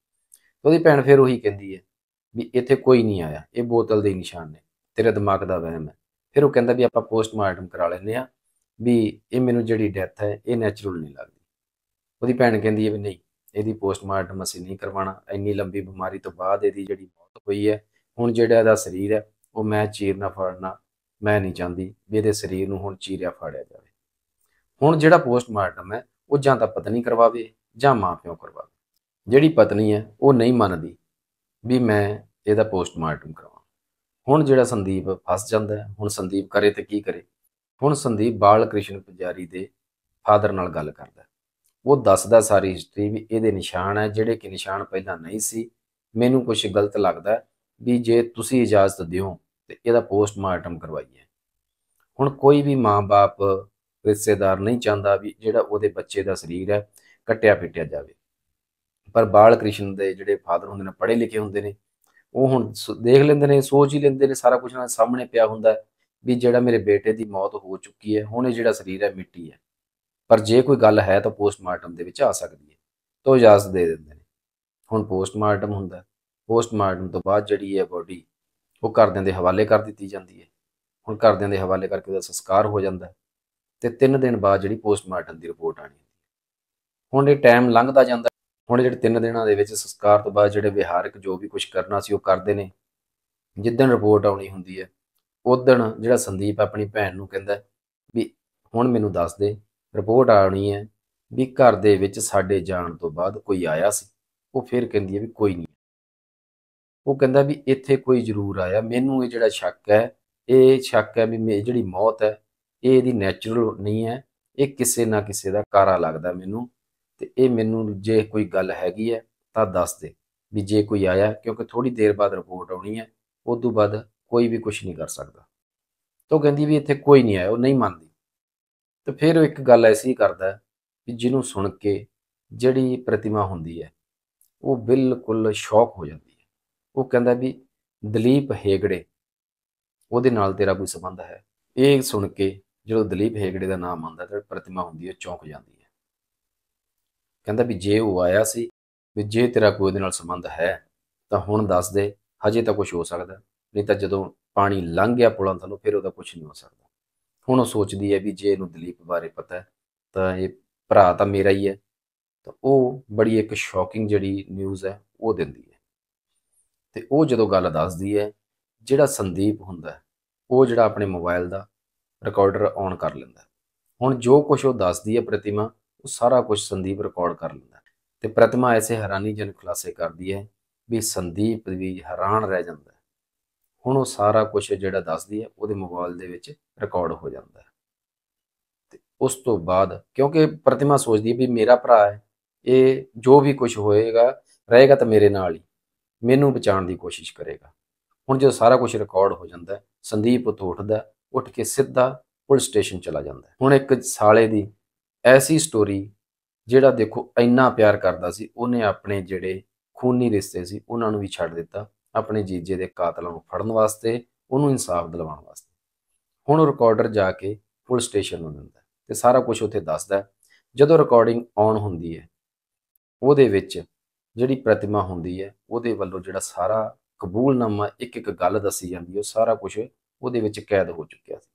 A: ਉਹਦੀ ਭੈਣ ਫਿਰ ਉਹੀ ਕਹਿੰਦੀ ਹੈ ਵੀ ਇੱਥੇ ਕੋਈ ਨਹੀਂ ਆਇਆ ਇਹ ਬੋਤਲ ਦੇ ਨਿਸ਼ਾਨ ਨੇ ਤੇਰੇ ਦਿਮਾਗ ਦਾ ਵਹਿਮ ਹੈ ਫਿਰ ਉਹ ਕਹਿੰਦਾ ਵੀ ਆਪਾਂ ਪੋਸਟਮਾਰਟਮ ਕਰਾ ਲੈਂਦੇ ਆ ਵੀ ਇਹ ਮੈਨੂੰ ਜਿਹੜੀ ਡੈਥ ਹੈ ਇਹ ਨੈਚੁਰਲ ਨਹੀਂ ਲੱਗਦੀ ਉਹਦੀ ਭੈਣ ਕਹਿੰਦੀ ਹੈ ਵੀ ਨਹੀਂ ਇਹਦੀ ਪੋਸਟਮਾਰਟਮ ਅਸੀਂ ਨਹੀਂ ਕਰਵਾਣਾ ਇੰਨੀ ਲੰਬੀ ਬਿਮਾਰੀ ਤੋਂ ਬਾਅਦ ਇਹਦੀ ਜਿਹੜੀ ਮੌਤ ਹੋਈ ਹੈ ਹੁਣ ਜਿਹੜਾ ਇਹਦਾ ਸਰੀਰ ਹੈ ਉਹ ਮੈਂ ਚੀਰਨਾ ਫੜਨਾ ਮੈਂ ਨਹੀਂ ਚਾਹੁੰਦੀ ਵੀ ਇਹਦੇ ਸਰੀਰ ਨੂੰ ਹੁਣ ਚੀਰਿਆ ਫੜਿਆ ਜਾਵੇ ਹੁਣ ਜਿਹੜਾ ਪੋਸਟਮਾਰਟਮ ਹੈ ਉਹ ਜਾਂ ਤਾਂ ਪਤਨੀ ਕਰਵਾਵੇ ਜਾਂ ਮਾਪਿਓ ਕਰਵਾ ਜਿਹੜੀ ਪਤਨੀ ਹੈ ਉਹ ਨਹੀਂ ਮੰਨਦੀ ਵੀ ਮੈਂ ਇਹਦਾ ਪੋਸਟਮਾਰਟਮ ਕਰਵਾਵਾਂ ਹੁਣ ਜਿਹੜਾ ਸੰਦੀਪ ਫਸ ਜਾਂਦਾ ਹੈ ਹੁਣ ਸੰਦੀਪ ਕਰੇ ਤੇ ਕੀ ਕਰੇ ਹੁਣ ਸੰਦੀਪ ਬਾਲ ਕ੍ਰਿਸ਼ਨ ਪੁਜਾਰੀ ਦੇ ਫਾਦਰ ਨਾਲ ਗੱਲ ਕਰਦਾ ਉਹ ਦੱਸਦਾ ਸਾਰੀ ਹਿਸਟਰੀ ਵੀ ਇਹਦੇ ਨਿਸ਼ਾਨ ਹੈ ਜਿਹੜੇ ਕਿ ਨਿਸ਼ਾਨ ਪਹਿਲਾਂ ਨਹੀਂ ਸੀ ਮੈਨੂੰ ਕੁਝ ਗਲਤ ਲੱਗਦਾ ਵੀ ਜੇ ਤੁਸੀਂ ਇਜਾਜ਼ਤ ਦਿਓ ਤੇ ਇਹਦਾ ਪੋਸਟਮਾਰਟਮ ਕਰਵਾਈਏ ਹੁਣ ਕੋਈ ਵੀ ਮਾਂ-ਬਾਪ ਰਿਸ਼ਤੇਦਾਰ ਨਹੀਂ ਚਾਹੁੰਦਾ ਵੀ ਜਿਹੜਾ ਉਹਦੇ ਬੱਚੇ ਦਾ ਸਰੀਰ ਹੈ ਕਟਿਆ ਫਿਟਿਆ ਜਾਵੇ ਪਰ ਬਾਲ ਕ੍ਰਿਸ਼ਨ ਦੇ ਜਿਹੜੇ ਫਾਦਰ ਹੁੰਦੇ ਨੇ ਪੜ੍ਹੇ ਲਿਖੇ ਹੁੰਦੇ ਨੇ ਉਹ ਹੁਣ ਦੇਖ ਲੈਂਦੇ ਨੇ ਸੋਚ ਹੀ ਲੈਂਦੇ ਨੇ ਸਾਰਾ ਕੁਝ ਨਾਲ ਸਾਹਮਣੇ ਪਿਆ ਹੁੰਦਾ ਵੀ ਜਿਹੜਾ ਮੇਰੇ ਬੇਟੇ ਦੀ ਮੌਤ ਹੋ ਚੁੱਕੀ ਹੈ ਹੁਣ ਇਹ ਜਿਹੜਾ ਸਰੀਰ ਹੈ ਮਿੱਟੀ ਹੈ ਪਰ ਜੇ ਕੋਈ ਗੱਲ ਹੈ ਤਾਂ ਪੋਸਟਮਾਰਟਮ ਦੇ ਵਿੱਚ ਆ ਸਕਦੀ ਹੈ ਤਾਂ ਇਜਾਜ਼ਤ ਦੇ ਦਿੰਦੇ ਨੇ ਹੁਣ ਪੋਸਟਮਾਰਟਮ ਹੁੰਦਾ ਪੋਸਟਮਾਰਟਮ ਤੋਂ ਬਾਅਦ ਜਿਹੜੀ ਹੈ ਬਾਡੀ ਉਹ ਕਰਦਿਆਂ ਦੇ ਹਵਾਲੇ ਕਰ ਦਿੱਤੀ ਜਾਂਦੀ ਹੈ ਹੁਣ ਕਰਦਿਆਂ ਦੇ ਹਵਾਲੇ ਕਰਕੇ ਉਹਦਾ ਸੰਸਕਾਰ ਹੋ ਜਾਂਦਾ ਤੇ 3 ਦਿਨ ਬਾਅਦ ਜਿਹੜੀ ਪੋਸਟਮਾਰਟਮ ਦੀ ਰਿਪੋਰਟ ਆਣੀ ਹੁਣ ਇਹ ਟਾਈਮ ਲੰਘਦਾ ਜਾਂਦਾ ਹੁਣ ਜਿਹੜੇ 3 ਦਿਨਾਂ ਦੇ ਵਿੱਚ ਸੰਸਕਾਰ ਤੋਂ ਬਾਅਦ ਜਿਹੜੇ ਵਿਹਾਰਕ ਜੋ ਵੀ ਕੁਝ ਕਰਨਾ ਸੀ ਉਹ ਕਰਦੇ ਨੇ ਜਿੱਦਣ ਰਿਪੋਰਟ ਆਉਣੀ ਹੁੰਦੀ ਹੈ ਦਿਨ ਜਿਹੜਾ ਸੰਦੀਪ ਆਪਣੀ ਭੈਣ ਨੂੰ ਕਹਿੰਦਾ ਵੀ ਹੁਣ ਮੈਨੂੰ ਦੱਸ ਦੇ ਰਿਪੋਰਟ ਆਉਣੀ ਹੈ ਵੀ ਘਰ ਦੇ ਵਿੱਚ ਸਾਡੇ ਜਾਣ ਤੋਂ ਬਾਅਦ ਕੋਈ ਆਇਆ ਸੀ ਉਹ ਫਿਰ ਕਹਿੰਦੀ ਹੈ ਵੀ ਕੋਈ ਨਹੀਂ ਉਹ ਕਹਿੰਦਾ ਵੀ ਇੱਥੇ ਕੋਈ ਜ਼ਰੂਰ ਆਇਆ ਮੈਨੂੰ ਇਹ ਜਿਹੜਾ ਸ਼ੱਕ ਹੈ ਇਹ ਸ਼ੱਕ ਹੈ ਵੀ ਜਿਹੜੀ ਮੌਤ ਹੈ ਇਹ ਇਹਦੀ ਨੈਚੁਰਲ ਨਹੀਂ ਹੈ ਇਹ ਕਿਸੇ ਨਾ ਕਿਸੇ ਦਾ ਕਾਰਾ ਲੱਗਦਾ ਮੈਨੂੰ ਤੇ ਇਹ ਮੈਨੂੰ ਜੇ ਕੋਈ ਗੱਲ ਹੈਗੀ ਹੈ ਤਾਂ ਦੱਸ ਦੇ ਵੀ ਜੇ ਕੋਈ ਆਇਆ ਕਿਉਂਕਿ ਥੋੜੀ ਦੇਰ ਬਾਅਦ ਰਿਪੋਰਟ ਆਉਣੀ ਹੈ ਉਸ ਤੋਂ ਬਾਅਦ ਕੋਈ ਵੀ ਕੁਝ ਨਹੀਂ ਕਰ ਸਕਦਾ ਤਾਂ ਕਹਿੰਦੀ ਵੀ ਇੱਥੇ ਕੋਈ ਨਹੀਂ ਆਇਆ ਉਹ ਨਹੀਂ ਮੰਨਦੀ ਤੇ ਫਿਰ ਉਹ ਇੱਕ ਗੱਲ ਐਸੀ ਕਰਦਾ ਵੀ ਜਿਹਨੂੰ ਸੁਣ ਕੇ ਜਿਹੜੀ ਪ੍ਰਤਿਮਾ ਹੁੰਦੀ ਹੈ ਉਹ ਬਿਲਕੁਲ ਸ਼ੌਕ ਹੋ ਜਾਂਦੀ ਹੈ ਉਹ ਕਹਿੰਦਾ ਵੀ ਦਲੀਪ ਹੇਗੜੇ ਉਹਦੇ ਨਾਲ ਤੇਰਾ ਕੋਈ ਸਬੰਧ ਹੈ ਇਹ ਸੁਣ ਕੇ ਜਦੋਂ ਦਲੀਪ ਹੇਗੜੇ ਦਾ ਨਾਮ ਆਉਂਦਾ ਤਾਂ ਪ੍ਰਤਿਮਾ ਹੁੰਦੀ ਹੈ ਚੌਂਕ ਜਾਂਦੀ ਕਹਿੰਦਾ ਵੀ ਜੇ ਉਹ ਆਇਆ ਸੀ ਵੀ ਜੇ ਤੇਰਾ ਕੋਈ ਉਹਦੇ ਨਾਲ ਸੰਬੰਧ ਹੈ ਤਾਂ ਹੁਣ ਦੱਸ ਦੇ ਹਜੇ ਤਾਂ ਕੁਝ ਹੋ ਸਕਦਾ ਨਹੀਂ ਤਾਂ ਜਦੋਂ ਪਾਣੀ ਲੰਘ ਗਿਆ ਪੁਲਾਂ ਤੋਂ ਫਿਰ ਉਹਦਾ ਕੁਝ ਨਹੀਂ ਹੋ ਸਕਦਾ ਹੁਣ ਉਹ ਸੋਚਦੀ ਹੈ ਵੀ ਜੇ ਇਹਨੂੰ ਦਲੀਪ ਬਾਰੇ ਪਤਾ ਹੈ ਤਾਂ ਇਹ ਭਰਾ ਤਾਂ ਮੇਰਾ ਹੀ ਹੈ ਤਾਂ ਉਹ ਬੜੀ ਇੱਕ ਸ਼ੌਕਿੰਗ ਜਿਹੜੀ ਨਿਊਜ਼ ਹੈ ਉਹ ਦਿੰਦੀ ਹੈ ਤੇ ਉਹ ਜਦੋਂ ਗੱਲ ਦੱਸਦੀ ਹੈ ਜਿਹੜਾ ਸੰਦੀਪ ਹੁੰਦਾ ਉਹ ਜਿਹੜਾ ਆਪਣੇ ਮੋਬਾਈਲ ਦਾ ਰਿਕਾਰਡਰ ਔਨ ਕਰ ਲੈਂਦਾ ਹੁਣ ਜੋ ਕੁਝ ਉਹ ਦੱਸਦੀ ਹੈ ਪ੍ਰਤਿਮਾ ਉਹ ਸਾਰਾ ਕੁਝ ਸੰਦੀਪ ਰਿਕਾਰਡ ਕਰ ਲੈਂਦਾ ਤੇ ਪ੍ਰਤਿਮਾ ਐਸੇ ਜਨ ਖੁਲਾਸੇ ਕਰਦੀ ਹੈ ਵੀ ਸੰਦੀਪ ਵੀ ਹੈਰਾਨ ਰਹਿ ਜਾਂਦਾ ਹੁਣ ਉਹ ਸਾਰਾ ਕੁਝ ਜਿਹੜਾ ਦੱਸਦੀ ਹੈ ਉਹਦੇ ਮੋਬਾਈਲ ਦੇ ਵਿੱਚ ਰਿਕਾਰਡ ਹੋ ਜਾਂਦਾ ਤੇ ਉਸ ਤੋਂ ਬਾਅਦ ਕਿਉਂਕਿ ਪ੍ਰਤਿਮਾ ਸੋਚਦੀ ਹੈ ਵੀ ਮੇਰਾ ਭਰਾ ਹੈ ਇਹ ਜੋ ਵੀ ਕੁਝ ਹੋਏਗਾ ਰਹੇਗਾ ਤਾਂ ਮੇਰੇ ਨਾਲ ਹੀ ਮੈਨੂੰ ਬਚਾਉਣ ਦੀ ਕੋਸ਼ਿਸ਼ ਕਰੇਗਾ ਹੁਣ ਜਦੋਂ ਸਾਰਾ ਕੁਝ ਰਿਕਾਰਡ ਹੋ ਜਾਂਦਾ ਸੰਦੀਪ ਉੱਠ ਉੱਠਦਾ ਉੱਠ ਕੇ ਸਿੱਧਾ ਪੁਲਿਸ ਸਟੇਸ਼ਨ ਚਲਾ ਜਾਂਦਾ ਹੁਣ ਇੱਕ ਸਾਲੇ ਦੀ ਐਸੀ ਸਟੋਰੀ ਜਿਹੜਾ ਦੇਖੋ ਇੰਨਾ ਪਿਆਰ ਕਰਦਾ ਸੀ ਉਹਨੇ ਆਪਣੇ ਜਿਹੜੇ ਖੂਨੀ ਰਿਸ਼ਤੇ ਸੀ ਉਹਨਾਂ ਨੂੰ ਵੀ ਛੱਡ ਦਿੱਤਾ ਆਪਣੇ ਜੀਜੇ ਦੇ ਕਾਤਲਾਂ ਨੂੰ ਫੜਨ ਵਾਸਤੇ ਉਹਨੂੰ ਇਨਸਾਫ ਦਿਲਵਾਉਣ ਵਾਸਤੇ ਹੁਣ ਰਿਕਾਰਡਰ ਜਾ ਕੇ ਪੁਲਿਸ ਸਟੇਸ਼ਨ ਨੂੰ ਦਿੰਦਾ ਤੇ ਸਾਰਾ ਕੁਝ ਉੱਥੇ ਦੱਸਦਾ ਜਦੋਂ ਰਿਕਾਰਡਿੰਗ ਆਨ ਹੁੰਦੀ ਹੈ ਉਹਦੇ ਵਿੱਚ ਜਿਹੜੀ ਪ੍ਰਤਿਮਾ ਹੁੰਦੀ ਹੈ ਉਹਦੇ ਵੱਲੋਂ ਜਿਹੜਾ ਸਾਰਾ ਕਬੂਲਨਾਮਾ ਇੱਕ ਇੱਕ ਗੱਲ ਦੱਸੀ ਜਾਂਦੀ ਹੈ ਉਹ ਸਾਰਾ ਕੁਝ ਉਹਦੇ ਵਿੱਚ ਕੈਦ ਹੋ ਚੁੱਕਿਆ ਸੀ